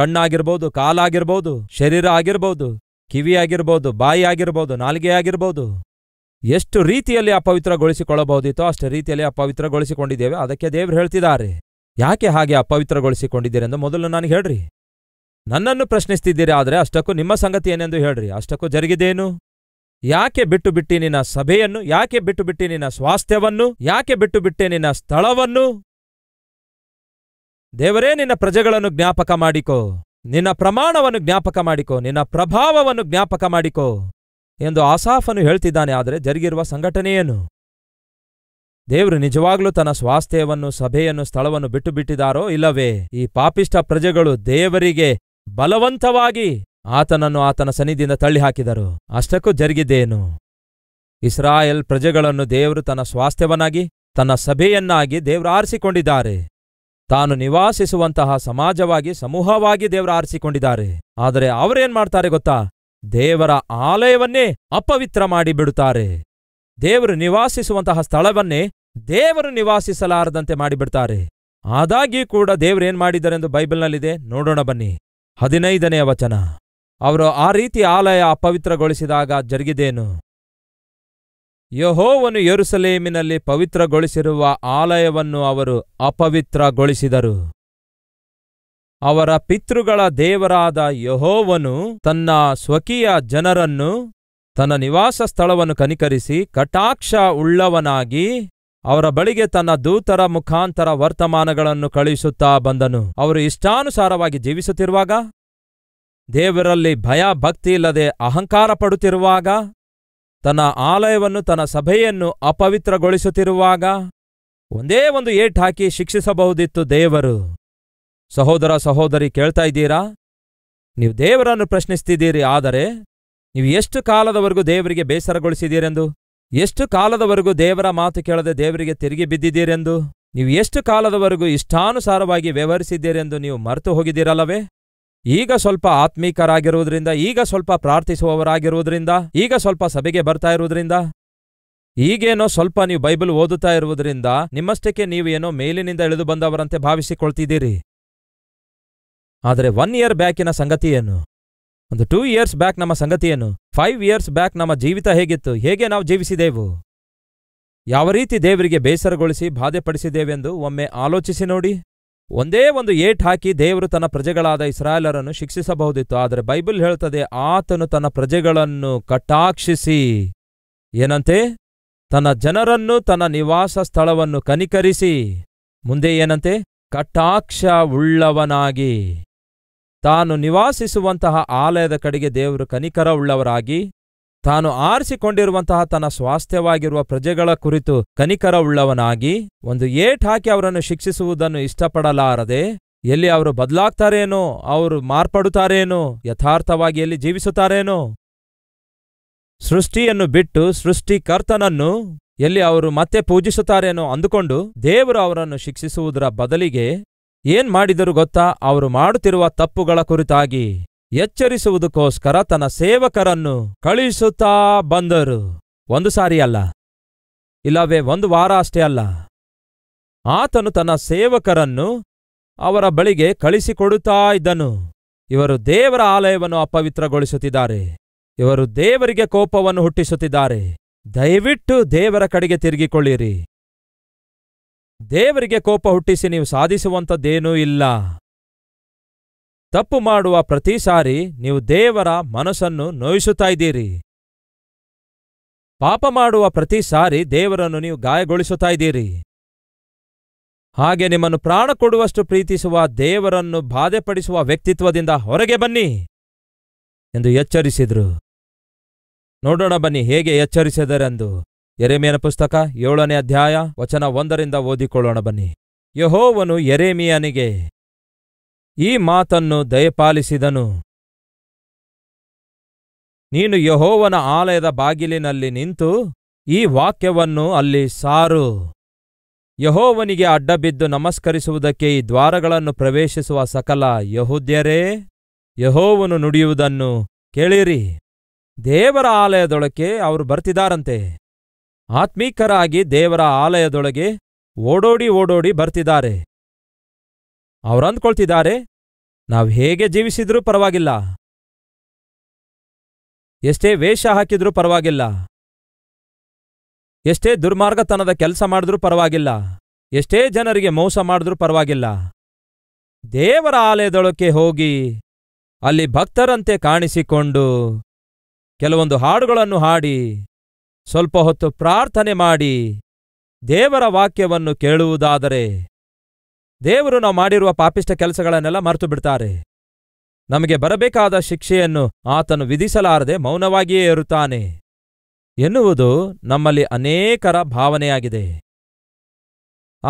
ಕಣ್ಣಾಗಿರ್ಬೋದು ಕಾಲಾಗಿರ್ಬೋದು ಶರೀರ ಆಗಿರ್ಬೋದು ಕಿವಿಯಾಗಿರ್ಬೋದು ಬಾಯಿ ಆಗಿರ್ಬೋದು ನಾಲಿಗೆ ಆಗಿರ್ಬೋದು ಎಷ್ಟು ರೀತಿಯಲ್ಲಿ ಅಪವಿತ್ರಗೊಳಿಸಿಕೊಳ್ಳಬಹುದಿತ್ತೋ ಅಷ್ಟು ರೀತಿಯಲ್ಲಿ ಅಪವಿತ್ರಗೊಳಿಸಿಕೊಂಡಿದ್ದೇವೆ ಅದಕ್ಕೆ ದೇವರು ಹೇಳ್ತಿದ್ದಾರೆ ಯಾಕೆ ಹಾಗೆ ಅಪವಿತ್ರಗೊಳಿಸಿಕೊಂಡಿದ್ದೀರೆಂದು ಮೊದಲು ನಾನು ಹೇಳ್ರಿ ನನ್ನನ್ನು ಪ್ರಶ್ನಿಸ್ತಿದ್ದೀರಿ ಆದರೆ ಅಷ್ಟಕ್ಕೂ ನಿಮ್ಮ ಸಂಗತಿ ಏನೆಂದು ಹೇಳ್ರಿ ಅಷ್ಟಕ್ಕೂ ಜರುಗಿದೇನು ಯಾಕೆ ಬಿಟ್ಟು ಬಿಟ್ಟಿ ನಿನ್ನ ಸಭೆಯನ್ನು ಯಾಕೆ ಬಿಟ್ಟು ಬಿಟ್ಟಿ ನಿನ್ನ ಸ್ವಾಸ್ಥ್ಯವನ್ನು ಯಾಕೆ ಬಿಟ್ಟು ಬಿಟ್ಟೆ ನಿನ್ನ ಸ್ಥಳವನ್ನು ದೇವರೇ ನಿನ್ನ ಪ್ರಜೆಗಳನ್ನು ಜ್ಞಾಪಕ ಮಾಡಿಕೋ ನಿನ್ನ ಪ್ರಮಾಣವನ್ನು ಜ್ಞಾಪಕ ಮಾಡಿಕೋ ನಿನ್ನ ಪ್ರಭಾವವನ್ನು ಜ್ಞಾಪಕ ಮಾಡಿಕೋ ಎಂದು ಆಸಾಫನು ಹೇಳ್ತಿದ್ದಾನೆ ಆದರೆ ಜರುಗಿರುವ ಸಂಘಟನೆಯೇನು ದೇವರು ನಿಜವಾಗ್ಲೂ ತನ್ನ ಸ್ವಾಸ್ಥ್ಯವನ್ನು ಸಭೆಯನ್ನು ಸ್ಥಳವನ್ನು ಬಿಟ್ಟು ಇಲ್ಲವೇ ಈ ಪಾಪಿಷ್ಟ ಪ್ರಜೆಗಳು ದೇವರಿಗೆ ಬಲವಂತವಾಗಿ ಆತನನ್ನು ಆತನ ಸನ್ನಿಧಿಯಿಂದ ತಳ್ಳಿಹಾಕಿದರು ಅಷ್ಟಕ್ಕೂ ಜರುಗಿದ್ದೇನು ಇಸ್ರಾಯೇಲ್ ಪ್ರಜೆಗಳನ್ನು ದೇವರು ತನ್ನ ಸ್ವಾಸ್ಥ್ಯವನ್ನಾಗಿ ತನ್ನ ಸಭೆಯನ್ನಾಗಿ ದೇವರು ಆರಿಸಿಕೊಂಡಿದ್ದಾರೆ ತಾನು ನಿವಾಸಿಸುವಂತಹ ಸಮಾಜವಾಗಿ ಸಮೂಹವಾಗಿ ದೇವರು ಆರಿಸಿಕೊಂಡಿದ್ದಾರೆ ಆದರೆ ಅವರೇನ್ ಮಾಡ್ತಾರೆ ಗೊತ್ತಾ ದೇವರ ಆಲಯವನ್ನೇ ಅಪವಿತ್ರ ಮಾಡಿಬಿಡುತ್ತಾರೆ ದೇವರು ನಿವಾಸಿಸುವಂತಹ ಸ್ಥಳವನ್ನೇ ದೇವರು ನಿವಾಸಿಸಲಾರದಂತೆ ಮಾಡಿಬಿಡ್ತಾರೆ ಆದಾಗ್ಯೂ ಕೂಡ ದೇವರೇನ್ ಮಾಡಿದರೆಂದು ಬೈಬಲ್ನಲ್ಲಿದೆ ನೋಡೋಣ ಬನ್ನಿ ಹದಿನೈದನೆಯ ವಚನ ಅವರು ಆ ರೀತಿ ಆಲಯ ಅಪವಿತ್ರಗೊಳಿಸಿದಾಗ ಜರುಗಿದೇನು ಯಹೋವನ್ನು ಯರುಸಲೇಮಿನಲ್ಲಿ ಪವಿತ್ರಗೊಳಿಸಿರುವ ಆಲಯವನ್ನು ಅವರು ಅಪವಿತ್ರಗೊಳಿಸಿದರು ಅವರ ಪಿತೃಗಳ ದೇವರಾದ ಯಹೋವನು ತನ್ನ ಸ್ವಕೀಯ ಜನರನ್ನು ತನ್ನ ನಿವಾಸ ಸ್ಥಳವನ್ನು ಕನಿಕರಿಸಿ ಕಟಾಕ್ಷ ಉಳ್ಳವನಾಗಿ ಅವರ ಬಳಿಗೆ ತನ್ನ ದೂತರ ಮುಖಾಂತರ ವರ್ತಮಾನಗಳನ್ನು ಕಳುಹಿಸುತ್ತಾ ಬಂದನು ಅವರು ಇಷ್ಟಾನುಸಾರವಾಗಿ ಜೀವಿಸುತ್ತಿರುವಾಗ ದೇವರಲ್ಲಿ ಭಯ ಭಕ್ತಿ ಇಲ್ಲದೆ ಅಹಂಕಾರ ಪಡುತ್ತಿರುವಾಗ ತನ್ನ ಆಲಯವನ್ನು ತನ್ನ ಸಭೆಯನ್ನು ಅಪವಿತ್ರಗೊಳಿಸುತ್ತಿರುವಾಗ ಒಂದೇ ಒಂದು ಏಟ್ ಹಾಕಿ ಶಿಕ್ಷಿಸಬಹುದಿತ್ತು ದೇವರು ಸಹೋದರ ಸಹೋದರಿ ಕೇಳ್ತಾ ಇದ್ದೀರಾ ನೀವು ದೇವರನ್ನು ಪ್ರಶ್ನಿಸ್ತಿದ್ದೀರಿ ಆದರೆ ನೀವು ಎಷ್ಟು ಕಾಲದವರೆಗೂ ದೇವರಿಗೆ ಬೇಸರಗೊಳಿಸಿದ್ದೀರೆಂದು ಎಷ್ಟು ಕಾಲದವರೆಗೂ ದೇವರ ಮಾತು ಕೇಳದೆ ದೇವರಿಗೆ ತಿರುಗಿ ಬಿದ್ದಿದ್ದೀರೆಂದು ನೀವು ಎಷ್ಟು ಕಾಲದವರೆಗೂ ಇಷ್ಟಾನುಸಾರವಾಗಿ ವ್ಯವಹರಿಸಿದ್ದೀರೆಂದು ನೀವು ಮರೆತು ಹೋಗಿದ್ದೀರಲ್ಲವೇ ಈಗ ಸ್ವಲ್ಪ ಆತ್ಮೀಕರಾಗಿರುವುದರಿಂದ ಈಗ ಸ್ವಲ್ಪ ಪ್ರಾರ್ಥಿಸುವವರಾಗಿರುವುದರಿಂದ ಈಗ ಸ್ವಲ್ಪ ಸಭೆಗೆ ಬರ್ತಾ ಇರುವುದರಿಂದ ಈಗೇನೋ ಸ್ವಲ್ಪ ನೀವು ಬೈಬಲ್ ಓದುತ್ತಾ ಇರುವುದರಿಂದ ನಿಮ್ಮಷ್ಟಕ್ಕೆ ನೀವೇನೋ ಮೇಲಿನಿಂದ ಇಳಿದು ಬಂದವರಂತೆ ಭಾವಿಸಿಕೊಳ್ತಿದ್ದೀರಿ ಆದರೆ ಒನ್ ಇಯರ್ ಬ್ಯಾಕಿನ ಸಂಗತಿಯೇನು ಒಂದು ಟೂ ಇಯರ್ಸ್ ಬ್ಯಾಕ್ ನಮ್ಮ ಸಂಗತಿಯನ್ನು ಫೈವ್ ಇಯರ್ಸ್ ಬ್ಯಾಕ್ ನಮ್ಮ ಜೀವಿತ ಹೇಗಿತ್ತು ಹೇಗೆ ನಾವು ಜೀವಿಸಿದೆವು ಯಾವ ರೀತಿ ದೇವರಿಗೆ ಬೇಸರಗೊಳಿಸಿ ಬಾಧೆಪಡಿಸಿದೆವೆಂದು ಒಮ್ಮೆ ಆಲೋಚಿಸಿ ನೋಡಿ ಒಂದೇ ಒಂದು ಏಟ್ ಹಾಕಿ ದೇವರು ತನ್ನ ಪ್ರಜೆಗಳಾದ ಇಸ್ರಾಯೇಲರನ್ನು ಶಿಕ್ಷಿಸಬಹುದಿತ್ತು ಆದರೆ ಬೈಬಲ್ ಹೇಳ್ತದೆ ಆತನು ತನ್ನ ಪ್ರಜೆಗಳನ್ನು ಕಟಾಕ್ಷಿಸಿ ಏನಂತೆ ತನ್ನ ಜನರನ್ನು ತನ್ನ ನಿವಾಸ ಸ್ಥಳವನ್ನು ಕನಿಕರಿಸಿ ಮುಂದೆ ಏನಂತೆ ಕಟಾಕ್ಷ ಉಳ್ಳವನಾಗಿ ತಾನು ನಿವಾಸಿಸುವಂತಹ ಆಲಯದ ಕಡೆಗೆ ದೇವರು ಕನಿಕರವುಳ್ಳವರಾಗಿ ತಾನು ಆರಿಸಿಕೊಂಡಿರುವಂತಹ ತನ್ನ ಸ್ವಾಸ್ಥ್ಯವಾಗಿರುವ ಪ್ರಜೆಗಳ ಕುರಿತು ಕನಿಕರವುಳ್ಳವನಾಗಿ ಒಂದು ಏಟ್ ಹಾಕಿ ಅವರನ್ನು ಶಿಕ್ಷಿಸುವುದನ್ನು ಇಷ್ಟಪಡಲಾರದೆ ಎಲ್ಲಿ ಅವರು ಬದಲಾಗ್ತಾರೇನೋ ಅವರು ಮಾರ್ಪಡುತ್ತಾರೇನೋ ಯಥಾರ್ಥವಾಗಿ ಎಲ್ಲಿ ಜೀವಿಸುತ್ತಾರೇನೋ ಸೃಷ್ಟಿಯನ್ನು ಬಿಟ್ಟು ಸೃಷ್ಟಿಕರ್ತನನ್ನು ಎಲ್ಲಿ ಅವರು ಮತ್ತೆ ಪೂಜಿಸುತ್ತಾರೇನೋ ಅಂದುಕೊಂಡು ದೇವರು ಅವರನ್ನು ಶಿಕ್ಷಿಸುವುದರ ಬದಲಿಗೆ ಏನ್ ಮಾಡಿದರು ಗೊತ್ತಾ ಅವರು ಮಾಡುತ್ತಿರುವ ತಪ್ಪುಗಳ ಕುರಿತಾಗಿ ಎಚ್ಚರಿಸುವುದಕ್ಕೋಸ್ಕರ ತನ್ನ ಸೇವಕರನ್ನು ಕಳುಹಿಸುತ್ತಾ ಬಂದರು ಒಂದು ಸಾರಿ ಅಲ್ಲ ಇಲ್ಲವೇ ಒಂದು ವಾರ ಅಷ್ಟೇ ಅಲ್ಲ ಆತನು ತನ್ನ ಸೇವಕರನ್ನು ಅವರ ಬಳಿಗೆ ಕಳಿಸಿಕೊಡುತ್ತಾ ಇದ್ದನು ಇವರು ದೇವರ ಆಲಯವನ್ನು ಅಪವಿತ್ರಗೊಳಿಸುತ್ತಿದ್ದಾರೆ ಇವರು ದೇವರಿಗೆ ಕೋಪವನ್ನು ಹುಟ್ಟಿಸುತ್ತಿದ್ದಾರೆ ದಯವಿಟ್ಟು ದೇವರ ಕಡೆಗೆ ತಿರುಗಿಕೊಳ್ಳಿರಿ ದೇವರಿಗೆ ಕೋಪ ಹುಟ್ಟಿಸಿ ನೀವು ಸಾಧಿಸುವಂಥದ್ದೇನೂ ಇಲ್ಲ ತಪ್ಪು ಮಾಡುವ ಪ್ರತಿ ಸಾರಿ ನೀವು ದೇವರ ಮನಸ್ಸನ್ನು ನೋಯಿಸುತ್ತಾ ಇದ್ದೀರಿ ಪಾಪ ಮಾಡುವ ಪ್ರತಿ ಸಾರಿ ದೇವರನ್ನು ನೀವು ಗಾಯಗೊಳಿಸುತ್ತಾ ಇದ್ದೀರಿ ಹಾಗೆ ನಿಮ್ಮನ್ನು ಪ್ರಾಣ ಕೊಡುವಷ್ಟು ಪ್ರೀತಿಸುವ ದೇವರನ್ನು ಬಾಧೆಪಡಿಸುವ ವ್ಯಕ್ತಿತ್ವದಿಂದ ಹೊರಗೆ ಬನ್ನಿ ಎಂದು ಎಚ್ಚರಿಸಿದರು ನೋಡೋಣ ಬನ್ನಿ ಹೇಗೆ ಎಚ್ಚರಿಸಿದರೆಂದು ಎರೆಮಿಯನ ಪುಸ್ತಕ ಏಳನೇ ಅಧ್ಯಾಯ ವಚನ ಒಂದರಿಂದ ಓದಿಕೊಳ್ಳೋಣ ಬನ್ನಿ ಯಹೋವನು ಎರೆಮಿಯನಿಗೆ ಈ ಮಾತನ್ನು ದಯಪಾಲಿಸಿದನು ನೀನು ಯಹೋವನ ಆಲಯದ ಬಾಗಿಲಿನಲ್ಲಿ ನಿಂತು ಈ ವಾಕ್ಯವನ್ನು ಅಲ್ಲಿ ಸಾರು ಯಹೋವನಿಗೆ ಅಡ್ಡಬಿದ್ದು ನಮಸ್ಕರಿಸುವುದಕ್ಕೆ ಈ ದ್ವಾರಗಳನ್ನು ಪ್ರವೇಶಿಸುವ ಸಕಲ ಯಹೂದ್ಯರೇ ಯಹೋವನು ನುಡಿಯುವುದನ್ನು ಕೇಳಿರಿ ದೇವರ ಆಲಯದೊಳಕ್ಕೆ ಅವರು ಬರ್ತಿದಾರಂತೆ ಆತ್ಮೀಕರಾಗಿ ದೇವರ ಆಲಯದೊಳಗೆ ಓಡೋಡಿ ಓಡೋಡಿ ಬರ್ತಿದ್ದಾರೆ ಅವರಂದ್ಕೊಳ್ತಿದ್ದಾರೆ ನಾವ್ ನಾವು ಹೇಗೆ ಜೀವಿಸಿದ್ರೂ ಪರವಾಗಿಲ್ಲ ಎಷ್ಟೇ ವೇಷ ಹಾಕಿದ್ರೂ ಪರವಾಗಿಲ್ಲ ಎಷ್ಟೇ ದುರ್ಮಾರ್ಗತನದ ಕೆಲಸ ಮಾಡಿದ್ರೂ ಪರವಾಗಿಲ್ಲ ಎಷ್ಟೇ ಜನರಿಗೆ ಮೋಸ ಮಾಡಿದ್ರೂ ಪರವಾಗಿಲ್ಲ ದೇವರ ಆಲಯದೊಳಕ್ಕೆ ಹೋಗಿ ಅಲ್ಲಿ ಭಕ್ತರಂತೆ ಕಾಣಿಸಿಕೊಂಡು ಕೆಲವೊಂದು ಹಾಡುಗಳನ್ನು ಹಾಡಿ ಸ್ವಲ್ಪ ಹೊತ್ತು ಪ್ರಾರ್ಥನೆ ಮಾಡಿ ದೇವರ ವಾಕ್ಯವನ್ನು ಕೇಳುವುದಾದರೆ ದೇವರು ನಾವು ಮಾಡಿರುವ ಪಾಪಿಷ್ಟ ಕೆಲಸಗಳನ್ನೆಲ್ಲ ಮರೆತು ಬಿಡ್ತಾರೆ ನಮಗೆ ಬರಬೇಕಾದ ಶಿಕ್ಷೆಯನ್ನು ಆತನು ವಿಧಿಸಲಾರದೆ ಮೌನವಾಗಿಯೇ ಇರುತ್ತಾನೆ ಎನ್ನುವುದು ನಮ್ಮಲ್ಲಿ ಅನೇಕರ ಭಾವನೆಯಾಗಿದೆ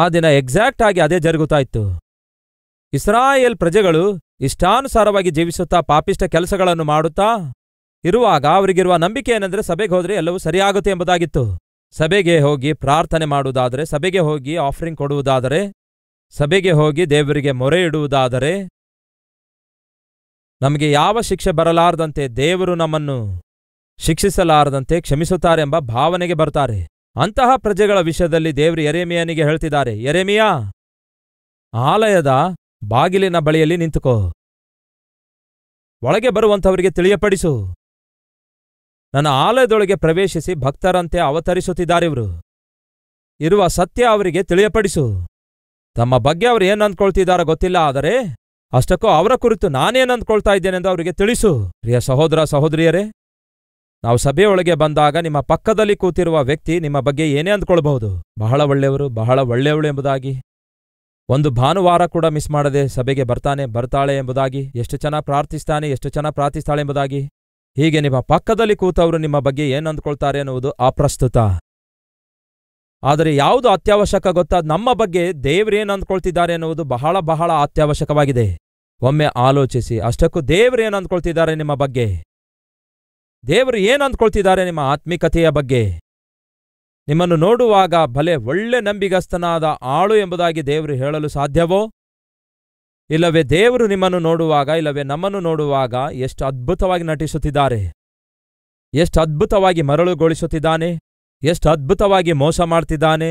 ಆ ದಿನ ಎಕ್ಸಾಕ್ಟ್ ಆಗಿ ಅದೇ ಜರುಗುತ್ತಾ ಇತ್ತು ಇಸ್ರಾಯೇಲ್ ಪ್ರಜೆಗಳು ಇಷ್ಟಾನುಸಾರವಾಗಿ ಜೀವಿಸುತ್ತಾ ಪಾಪಿಷ್ಟ ಕೆಲಸಗಳನ್ನು ಮಾಡುತ್ತಾ ಇರುವಾಗ ಅವರಿಗಿರುವ ನಂಬಿಕೆ ಏನೆಂದರೆ ಸಭೆಗೆ ಹೋದರೆ ಎಲ್ಲವೂ ಸರಿಯಾಗುತ್ತೆ ಎಂಬುದಾಗಿತ್ತು ಸಭೆಗೆ ಹೋಗಿ ಪ್ರಾರ್ಥನೆ ಮಾಡುವುದಾದರೆ ಸಭೆಗೆ ಹೋಗಿ ಆಫರಿಂಗ್ ಕೊಡುವುದಾದರೆ ಸಭೆಗೆ ಹೋಗಿ ದೇವರಿಗೆ ಮೊರೆ ಇಡುವುದಾದರೆ ನಮಗೆ ಯಾವ ಶಿಕ್ಷೆ ಬರಲಾರದಂತೆ ದೇವರು ನಮ್ಮನ್ನು ಶಿಕ್ಷಿಸಲಾರದಂತೆ ಕ್ಷಮಿಸುತ್ತಾರೆಂಬ ಭಾವನೆಗೆ ಬರ್ತಾರೆ ಅಂತಹ ಪ್ರಜೆಗಳ ವಿಷಯದಲ್ಲಿ ದೇವರು ಎರೆಮಿಯನಿಗೆ ಹೇಳ್ತಿದ್ದಾರೆ ಎರೆಮಿಯಾ ಆಲಯದ ಬಾಗಿಲಿನ ಬಳಿಯಲ್ಲಿ ನಿಂತುಕೋ ಒಳಗೆ ಬರುವಂಥವರಿಗೆ ತಿಳಿಯಪಡಿಸು ನನ್ನ ಆಲಯದೊಳಗೆ ಪ್ರವೇಶಿಸಿ ಭಕ್ತರಂತೆ ಇವರು ಇರುವ ಸತ್ಯ ಅವರಿಗೆ ತಿಳಿಯಪಡಿಸು ತಮ್ಮ ಬಗ್ಗೆ ಅವರು ಏನು ಅಂದ್ಕೊಳ್ತಿದ್ದಾರೋ ಗೊತ್ತಿಲ್ಲ ಆದರೆ ಅಷ್ಟಕ್ಕೂ ಅವರ ಕುರಿತು ನಾನೇನು ಅಂದ್ಕೊಳ್ತಾ ಇದ್ದೇನೆಂದು ಅವರಿಗೆ ತಿಳಿಸು ಪ್ರಿಯ ಸಹೋದರ ಸಹೋದರಿಯರೇ ನಾವು ಸಭೆಯೊಳಗೆ ಬಂದಾಗ ನಿಮ್ಮ ಪಕ್ಕದಲ್ಲಿ ಕೂತಿರುವ ವ್ಯಕ್ತಿ ನಿಮ್ಮ ಬಗ್ಗೆ ಏನೇ ಅಂದ್ಕೊಳ್ಬಹುದು ಬಹಳ ಒಳ್ಳೆಯವರು ಬಹಳ ಒಳ್ಳೆಯವಳು ಎಂಬುದಾಗಿ ಒಂದು ಭಾನುವಾರ ಕೂಡ ಮಿಸ್ ಮಾಡದೆ ಸಭೆಗೆ ಬರ್ತಾನೆ ಬರ್ತಾಳೆ ಎಂಬುದಾಗಿ ಎಷ್ಟು ಚೆನ್ನಾಗಿ ಪ್ರಾರ್ಥಿಸ್ತಾನೆ ಎಷ್ಟು ಚೆನ್ನಾಗಿ ಪ್ರಾರ್ಥಿಸ್ತಾಳೆ ಎಂಬುದಾಗಿ ಹೀಗೆ ನಿಮ್ಮ ಪಕ್ಕದಲ್ಲಿ ಕೂತವರು ನಿಮ್ಮ ಬಗ್ಗೆ ಏನು ಅನ್ನುವುದು ಎನ್ನುವುದು ಅಪ್ರಸ್ತುತ ಆದರೆ ಯಾವುದು ಅತ್ಯವಶ್ಯಕ ಗೊತ್ತಾ ನಮ್ಮ ಬಗ್ಗೆ ದೇವ್ರೇನು ಅಂದ್ಕೊಳ್ತಿದ್ದಾರೆ ಎನ್ನುವುದು ಬಹಳ ಬಹಳ ಅತ್ಯವಶ್ಯಕವಾಗಿದೆ ಒಮ್ಮೆ ಆಲೋಚಿಸಿ ಅಷ್ಟಕ್ಕೂ ದೇವ್ರೇನು ಅಂದ್ಕೊಳ್ತಿದ್ದಾರೆ ನಿಮ್ಮ ಬಗ್ಗೆ ದೇವರು ಏನು ನಿಮ್ಮ ಆತ್ಮಿಕತೆಯ ಬಗ್ಗೆ ನಿಮ್ಮನ್ನು ನೋಡುವಾಗ ಭಲೆ ಒಳ್ಳೆ ನಂಬಿಗಸ್ತನಾದ ಆಳು ಎಂಬುದಾಗಿ ದೇವರು ಹೇಳಲು ಸಾಧ್ಯವೋ ಇಲ್ಲವೇ ದೇವರು ನಿಮ್ಮನ್ನು ನೋಡುವಾಗ ಇಲ್ಲವೇ ನಮ್ಮನ್ನು ನೋಡುವಾಗ ಎಷ್ಟು ಅದ್ಭುತವಾಗಿ ನಟಿಸುತ್ತಿದ್ದಾರೆ ಎಷ್ಟು ಅದ್ಭುತವಾಗಿ ಮರಳುಗೊಳಿಸುತ್ತಿದ್ದಾನೆ ಎಷ್ಟು ಅದ್ಭುತವಾಗಿ ಮೋಸ ಮಾಡ್ತಿದ್ದಾನೆ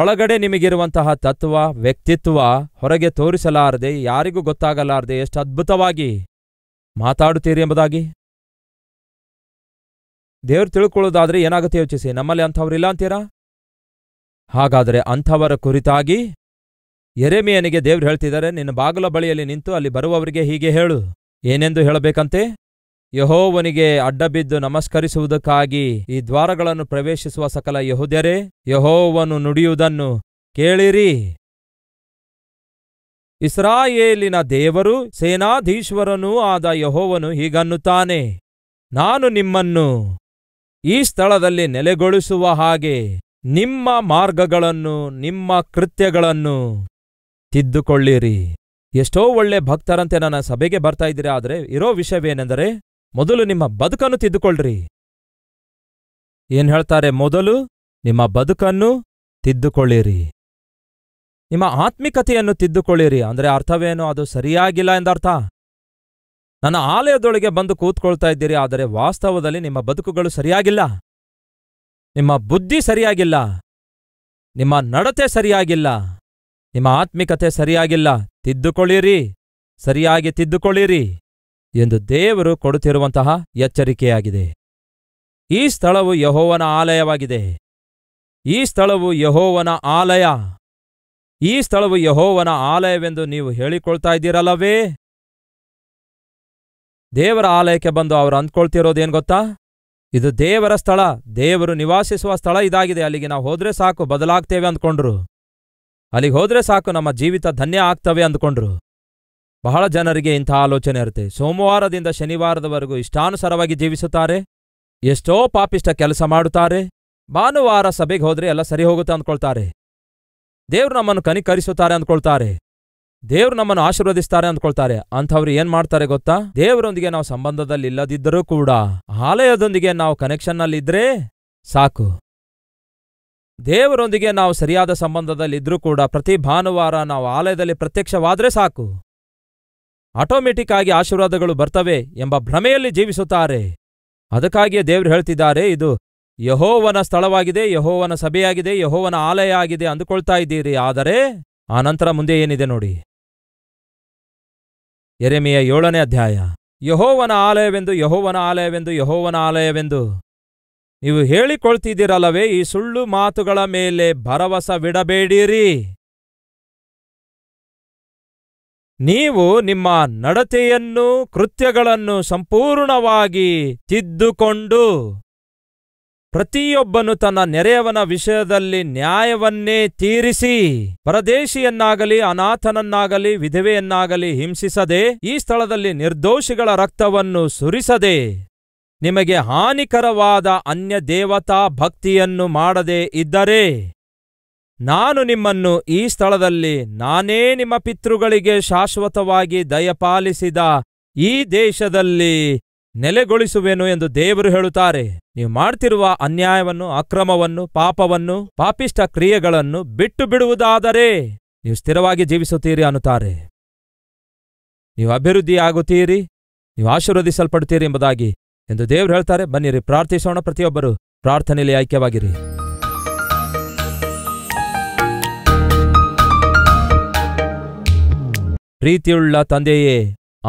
ಒಳಗಡೆ ನಿಮಗಿರುವಂತಹ ತತ್ವ ವ್ಯಕ್ತಿತ್ವ ಹೊರಗೆ ತೋರಿಸಲಾರದೆ ಯಾರಿಗೂ ಗೊತ್ತಾಗಲಾರದೆ ಎಷ್ಟು ಅದ್ಭುತವಾಗಿ ಮಾತಾಡುತ್ತೀರಿ ಎಂಬುದಾಗಿ ದೇವ್ರು ತಿಳ್ಕೊಳ್ಳೋದಾದ್ರೆ ಏನಾಗುತ್ತೆ ಯೋಚಿಸಿ ನಮ್ಮಲ್ಲಿ ಇಲ್ಲ ಅಂತೀರಾ ಹಾಗಾದರೆ ಅಂಥವರ ಕುರಿತಾಗಿ ಎರೆಮಿಯನಿಗೆ ದೇವ್ರು ಹೇಳ್ತಿದ್ದಾರೆ ನಿನ್ನ ಬಾಗಲ ಬಳಿಯಲ್ಲಿ ನಿಂತು ಅಲ್ಲಿ ಬರುವವರಿಗೆ ಹೀಗೆ ಹೇಳು ಏನೆಂದು ಹೇಳಬೇಕಂತೆ ಯಹೋವನಿಗೆ ಅಡ್ಡಬಿದ್ದು ನಮಸ್ಕರಿಸುವುದಕ್ಕಾಗಿ ಈ ದ್ವಾರಗಳನ್ನು ಪ್ರವೇಶಿಸುವ ಸಕಲ ಯಹುದ್ಯರೇ ಯಹೋವನು ನುಡಿಯುವುದನ್ನು ಕೇಳಿರಿ ಇಸ್ರಾಯೇಲಿನ ದೇವರು ಸೇನಾಧೀಶ್ವರನೂ ಆದ ಯಹೋವನು ಹೀಗನ್ನುತ್ತಾನೆ ನಾನು ನಿಮ್ಮನ್ನು ಈ ಸ್ಥಳದಲ್ಲಿ ನೆಲೆಗೊಳಿಸುವ ಹಾಗೆ ನಿಮ್ಮ ಮಾರ್ಗಗಳನ್ನು ನಿಮ್ಮ ಕೃತ್ಯಗಳನ್ನು ತಿದ್ದುಕೊಳ್ಳಿರಿ ಎಷ್ಟೋ ಒಳ್ಳೆ ಭಕ್ತರಂತೆ ನನ್ನ ಸಭೆಗೆ ಬರ್ತಾ ಇದ್ದೀರಿ ಆದರೆ ಇರೋ ವಿಷಯವೇನೆಂದರೆ ಮೊದಲು ನಿಮ್ಮ ಬದುಕನ್ನು ತಿದ್ದುಕೊಳ್ಳ್ರಿ ಏನ್ ಹೇಳ್ತಾರೆ ಮೊದಲು ನಿಮ್ಮ ಬದುಕನ್ನು ತಿದ್ದುಕೊಳ್ಳಿರಿ ನಿಮ್ಮ ಆತ್ಮಿಕತೆಯನ್ನು ತಿದ್ದುಕೊಳ್ಳಿರಿ ಅಂದರೆ ಅರ್ಥವೇನು ಅದು ಸರಿಯಾಗಿಲ್ಲ ಎಂದರ್ಥ ನನ್ನ ಆಲಯದೊಳಗೆ ಬಂದು ಕೂತ್ಕೊಳ್ತಾ ಇದ್ದೀರಿ ಆದರೆ ವಾಸ್ತವದಲ್ಲಿ ನಿಮ್ಮ ಬದುಕುಗಳು ಸರಿಯಾಗಿಲ್ಲ ನಿಮ್ಮ ಬುದ್ಧಿ ಸರಿಯಾಗಿಲ್ಲ ನಿಮ್ಮ ನಡತೆ ಸರಿಯಾಗಿಲ್ಲ ನಿಮ್ಮ ಆತ್ಮಿಕತೆ ಸರಿಯಾಗಿಲ್ಲ ತಿದ್ದುಕೊಳ್ಳಿರಿ ಸರಿಯಾಗಿ ತಿದ್ದುಕೊಳ್ಳಿರಿ ಎಂದು ದೇವರು ಕೊಡುತ್ತಿರುವಂತಹ ಎಚ್ಚರಿಕೆಯಾಗಿದೆ ಈ ಸ್ಥಳವು ಯಹೋವನ ಆಲಯವಾಗಿದೆ ಈ ಸ್ಥಳವು ಯಹೋವನ ಆಲಯ ಈ ಸ್ಥಳವು ಯಹೋವನ ಆಲಯವೆಂದು ನೀವು ಹೇಳಿಕೊಳ್ತಾ ಇದ್ದೀರಲ್ಲವೇ ದೇವರ ಆಲಯಕ್ಕೆ ಬಂದು ಅವರು ಅಂದ್ಕೊಳ್ತಿರೋದೇನ್ ಗೊತ್ತಾ ಇದು ದೇವರ ಸ್ಥಳ ದೇವರು ನಿವಾಸಿಸುವ ಸ್ಥಳ ಇದಾಗಿದೆ ಅಲ್ಲಿಗೆ ನಾವು ಹೋದ್ರೆ ಸಾಕು ಬದಲಾಗ್ತೇವೆ ಅಂದ್ಕೊಂಡ್ರು ಅಲ್ಲಿಗೆ ಹೋದ್ರೆ ಸಾಕು ನಮ್ಮ ಜೀವಿತ ಧನ್ಯ ಆಗ್ತವೆ ಅಂದ್ಕೊಂಡ್ರು ಬಹಳ ಜನರಿಗೆ ಇಂಥ ಆಲೋಚನೆ ಇರುತ್ತೆ ಸೋಮವಾರದಿಂದ ಶನಿವಾರದವರೆಗೂ ಇಷ್ಟಾನುಸಾರವಾಗಿ ಜೀವಿಸುತ್ತಾರೆ ಎಷ್ಟೋ ಪಾಪಿಷ್ಟ ಕೆಲಸ ಮಾಡುತ್ತಾರೆ ಭಾನುವಾರ ಸಭೆಗೆ ಹೋದ್ರೆ ಎಲ್ಲ ಸರಿ ಹೋಗುತ್ತೆ ಅಂದ್ಕೊಳ್ತಾರೆ ದೇವ್ರು ನಮ್ಮನ್ನು ಕನಿಕರಿಸುತ್ತಾರೆ ಅಂದ್ಕೊಳ್ತಾರೆ ದೇವ್ರು ನಮ್ಮನ್ನು ಆಶೀರ್ವದಿಸ್ತಾರೆ ಅಂದ್ಕೊಳ್ತಾರೆ ಅಂಥವ್ರು ಏನ್ ಮಾಡ್ತಾರೆ ಗೊತ್ತಾ ದೇವರೊಂದಿಗೆ ನಾವು ಸಂಬಂಧದಲ್ಲಿ ಇಲ್ಲದಿದ್ದರೂ ಕೂಡ ಆಲಯದೊಂದಿಗೆ ನಾವು ಕನೆಕ್ಷನ್ನಲ್ಲಿದ್ದರೆ ಸಾಕು ದೇವರೊಂದಿಗೆ ನಾವು ಸರಿಯಾದ ಸಂಬಂಧದಲ್ಲಿದ್ರೂ ಕೂಡ ಪ್ರತಿ ಭಾನುವಾರ ನಾವು ಆಲಯದಲ್ಲಿ ಪ್ರತ್ಯಕ್ಷವಾದರೆ ಸಾಕು ಆಟೋಮೆಟಿಕ್ ಆಗಿ ಆಶೀರ್ವಾದಗಳು ಬರ್ತವೆ ಎಂಬ ಭ್ರಮೆಯಲ್ಲಿ ಜೀವಿಸುತ್ತಾರೆ ಅದಕ್ಕಾಗಿಯೇ ದೇವರು ಹೇಳ್ತಿದ್ದಾರೆ ಇದು ಯಹೋವನ ಸ್ಥಳವಾಗಿದೆ ಯಹೋವನ ಸಭೆಯಾಗಿದೆ ಯಹೋವನ ಆಲಯ ಆಗಿದೆ ಅಂದುಕೊಳ್ತಾ ಇದ್ದೀರಿ ಆದರೆ ಆ ನಂತರ ಮುಂದೆ ಏನಿದೆ ನೋಡಿ ಎರೆಮೆಯ ಏಳನೇ ಅಧ್ಯಾಯ ಯಹೋವನ ಆಲಯವೆಂದು ಯಹೋವನ ಆಲಯವೆಂದು ಯಹೋವನ ಆಲಯವೆಂದು ನೀವು ಹೇಳಿಕೊಳ್ತಿದ್ದೀರಲ್ಲವೇ ಈ ಸುಳ್ಳು ಮಾತುಗಳ ಮೇಲೆ ಬಿಡಬೇಡಿರಿ ನೀವು ನಿಮ್ಮ ನಡತೆಯನ್ನು ಕೃತ್ಯಗಳನ್ನು ಸಂಪೂರ್ಣವಾಗಿ ತಿದ್ದುಕೊಂಡು ಪ್ರತಿಯೊಬ್ಬನು ತನ್ನ ನೆರೆಯವನ ವಿಷಯದಲ್ಲಿ ನ್ಯಾಯವನ್ನೇ ತೀರಿಸಿ ಪರದೇಶಿಯನ್ನಾಗಲಿ ಅನಾಥನನ್ನಾಗಲಿ ವಿಧವೆಯನ್ನಾಗಲಿ ಹಿಂಸಿಸದೆ ಈ ಸ್ಥಳದಲ್ಲಿ ನಿರ್ದೋಷಿಗಳ ರಕ್ತವನ್ನು ಸುರಿಸದೆ ನಿಮಗೆ ಹಾನಿಕರವಾದ ಅನ್ಯ ದೇವತಾ ಭಕ್ತಿಯನ್ನು ಮಾಡದೇ ಇದ್ದರೆ ನಾನು ನಿಮ್ಮನ್ನು ಈ ಸ್ಥಳದಲ್ಲಿ ನಾನೇ ನಿಮ್ಮ ಪಿತೃಗಳಿಗೆ ಶಾಶ್ವತವಾಗಿ ದಯಪಾಲಿಸಿದ ಈ ದೇಶದಲ್ಲಿ ನೆಲೆಗೊಳಿಸುವೆನು ಎಂದು ದೇವರು ಹೇಳುತ್ತಾರೆ ನೀವು ಮಾಡ್ತಿರುವ ಅನ್ಯಾಯವನ್ನು ಅಕ್ರಮವನ್ನು ಪಾಪವನ್ನು ಪಾಪಿಷ್ಟ ಕ್ರಿಯೆಗಳನ್ನು ಬಿಟ್ಟು ಬಿಡುವುದಾದರೆ ನೀವು ಸ್ಥಿರವಾಗಿ ಜೀವಿಸುತ್ತೀರಿ ಅನ್ನುತ್ತಾರೆ ನೀವು ಅಭಿವೃದ್ಧಿಯಾಗುತ್ತೀರಿ ನೀವು ಆಶೀರ್ವದಿಸಲ್ಪಡುತ್ತೀರಿ ಎಂಬುದಾಗಿ ಎಂದು ದೇವ್ರು ಹೇಳ್ತಾರೆ ಬನ್ನಿರಿ ಪ್ರಾರ್ಥಿಸೋಣ ಪ್ರತಿಯೊಬ್ಬರು ಪ್ರಾರ್ಥನೆಯಲ್ಲಿ ಐಕ್ಯವಾಗಿರಿ ಪ್ರೀತಿಯುಳ್ಳ ತಂದೆಯೇ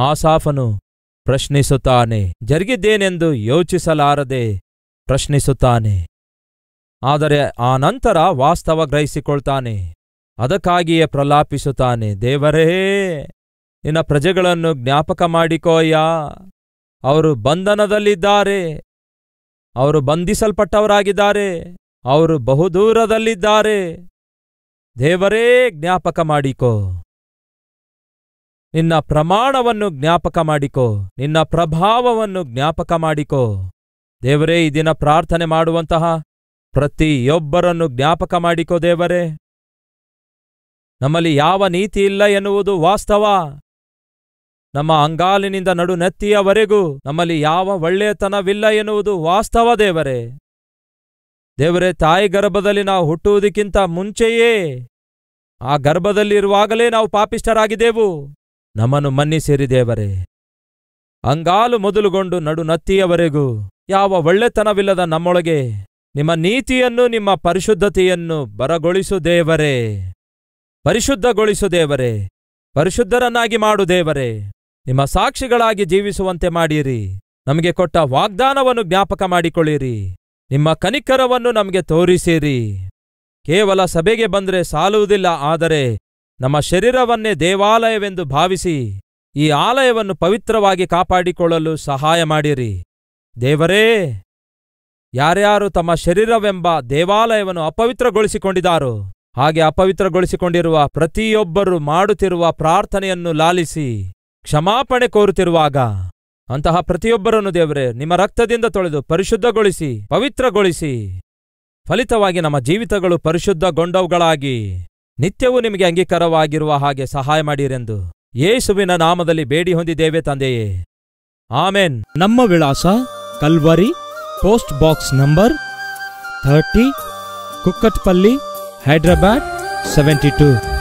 ಆಸಾಫನು ಪ್ರಶ್ನಿಸುತ್ತಾನೆ ಜರುಗಿದ್ದೇನೆಂದು ಯೋಚಿಸಲಾರದೆ ಪ್ರಶ್ನಿಸುತ್ತಾನೆ ಆದರೆ ಆ ನಂತರ ವಾಸ್ತವ ಗ್ರಹಿಸಿಕೊಳ್ತಾನೆ ಅದಕ್ಕಾಗಿಯೇ ಪ್ರಲಾಪಿಸುತ್ತಾನೆ ದೇವರೇ ನಿನ್ನ ಪ್ರಜೆಗಳನ್ನು ಜ್ಞಾಪಕ ಮಾಡಿಕೋಯ್ಯ ಅವರು ಬಂಧನದಲ್ಲಿದ್ದಾರೆ ಅವರು ಬಂಧಿಸಲ್ಪಟ್ಟವರಾಗಿದ್ದಾರೆ ಅವರು ಬಹುದೂರದಲ್ಲಿದ್ದಾರೆ ದೇವರೇ ಜ್ಞಾಪಕ ಮಾಡಿಕೋ ನಿನ್ನ ಪ್ರಮಾಣವನ್ನು ಜ್ಞಾಪಕ ಮಾಡಿಕೋ ನಿನ್ನ ಪ್ರಭಾವವನ್ನು ಜ್ಞಾಪಕ ಮಾಡಿಕೋ ದೇವರೇ ಈ ದಿನ ಪ್ರಾರ್ಥನೆ ಮಾಡುವಂತಹ ಪ್ರತಿಯೊಬ್ಬರನ್ನು ಜ್ಞಾಪಕ ಮಾಡಿಕೋ ದೇವರೇ ನಮ್ಮಲ್ಲಿ ಯಾವ ನೀತಿ ಇಲ್ಲ ಎನ್ನುವುದು ವಾಸ್ತವ ನಮ್ಮ ಅಂಗಾಲಿನಿಂದ ನಡುನೆತ್ತಿಯವರೆಗೂ ನಮ್ಮಲ್ಲಿ ಯಾವ ಒಳ್ಳೆಯತನವಿಲ್ಲ ಎನ್ನುವುದು ವಾಸ್ತವ ದೇವರೇ ದೇವರೇ ತಾಯಿ ಗರ್ಭದಲ್ಲಿ ನಾವು ಹುಟ್ಟುವುದಕ್ಕಿಂತ ಮುಂಚೆಯೇ ಆ ಗರ್ಭದಲ್ಲಿರುವಾಗಲೇ ನಾವು ಪಾಪಿಷ್ಠರಾಗಿದ್ದೆವು ನಮ್ಮನ್ನು ಮನ್ನಿಸಿರಿ ದೇವರೇ ಅಂಗಾಲು ಮೊದಲುಗೊಂಡು ನಡುನತ್ತಿಯವರೆಗೂ ಯಾವ ಒಳ್ಳೆತನವಿಲ್ಲದ ನಮ್ಮೊಳಗೆ ನಿಮ್ಮ ನೀತಿಯನ್ನು ನಿಮ್ಮ ಪರಿಶುದ್ಧತೆಯನ್ನು ಬರಗೊಳಿಸು ದೇವರೇ ಪರಿಶುದ್ಧಗೊಳಿಸು ದೇವರೇ ಪರಿಶುದ್ಧರನ್ನಾಗಿ ಮಾಡು ದೇವರೇ ನಿಮ್ಮ ಸಾಕ್ಷಿಗಳಾಗಿ ಜೀವಿಸುವಂತೆ ಮಾಡಿರಿ ನಮಗೆ ಕೊಟ್ಟ ವಾಗ್ದಾನವನ್ನು ಜ್ಞಾಪಕ ಮಾಡಿಕೊಳ್ಳಿರಿ ನಿಮ್ಮ ಕನಿಕರವನ್ನು ನಮಗೆ ತೋರಿಸಿರಿ ಕೇವಲ ಸಭೆಗೆ ಬಂದರೆ ಸಾಲುವುದಿಲ್ಲ ಆದರೆ ನಮ್ಮ ಶರೀರವನ್ನೇ ದೇವಾಲಯವೆಂದು ಭಾವಿಸಿ ಈ ಆಲಯವನ್ನು ಪವಿತ್ರವಾಗಿ ಕಾಪಾಡಿಕೊಳ್ಳಲು ಸಹಾಯ ಮಾಡಿರಿ ದೇವರೇ ಯಾರ್ಯಾರು ತಮ್ಮ ಶರೀರವೆಂಬ ದೇವಾಲಯವನ್ನು ಅಪವಿತ್ರಗೊಳಿಸಿಕೊಂಡಿದ್ದಾರೋ ಹಾಗೆ ಅಪವಿತ್ರಗೊಳಿಸಿಕೊಂಡಿರುವ ಪ್ರತಿಯೊಬ್ಬರು ಮಾಡುತ್ತಿರುವ ಪ್ರಾರ್ಥನೆಯನ್ನು ಲಾಲಿಸಿ ಕ್ಷಮಾಪಣೆ ಕೋರುತ್ತಿರುವಾಗ ಅಂತಹ ಪ್ರತಿಯೊಬ್ಬರನ್ನು ದೇವರೇ ನಿಮ್ಮ ರಕ್ತದಿಂದ ತೊಳೆದು ಪರಿಶುದ್ಧಗೊಳಿಸಿ ಪವಿತ್ರಗೊಳಿಸಿ ಫಲಿತವಾಗಿ ನಮ್ಮ ಜೀವಿತಗಳು ಪರಿಶುದ್ಧಗೊಂಡವುಗಳಾಗಿ ನಿತ್ಯವೂ ನಿಮಗೆ ಅಂಗೀಕಾರವಾಗಿರುವ ಹಾಗೆ ಸಹಾಯ ಮಾಡಿರೆಂದು ಯೇಸುವಿನ ನಾಮದಲ್ಲಿ ಬೇಡಿ ಹೊಂದಿದ್ದೇವೆ ತಂದೆಯೇ ಆಮೇನ್ ನಮ್ಮ ವಿಳಾಸ Calvary post box number thirty Kukatpally Hyderabad seventy two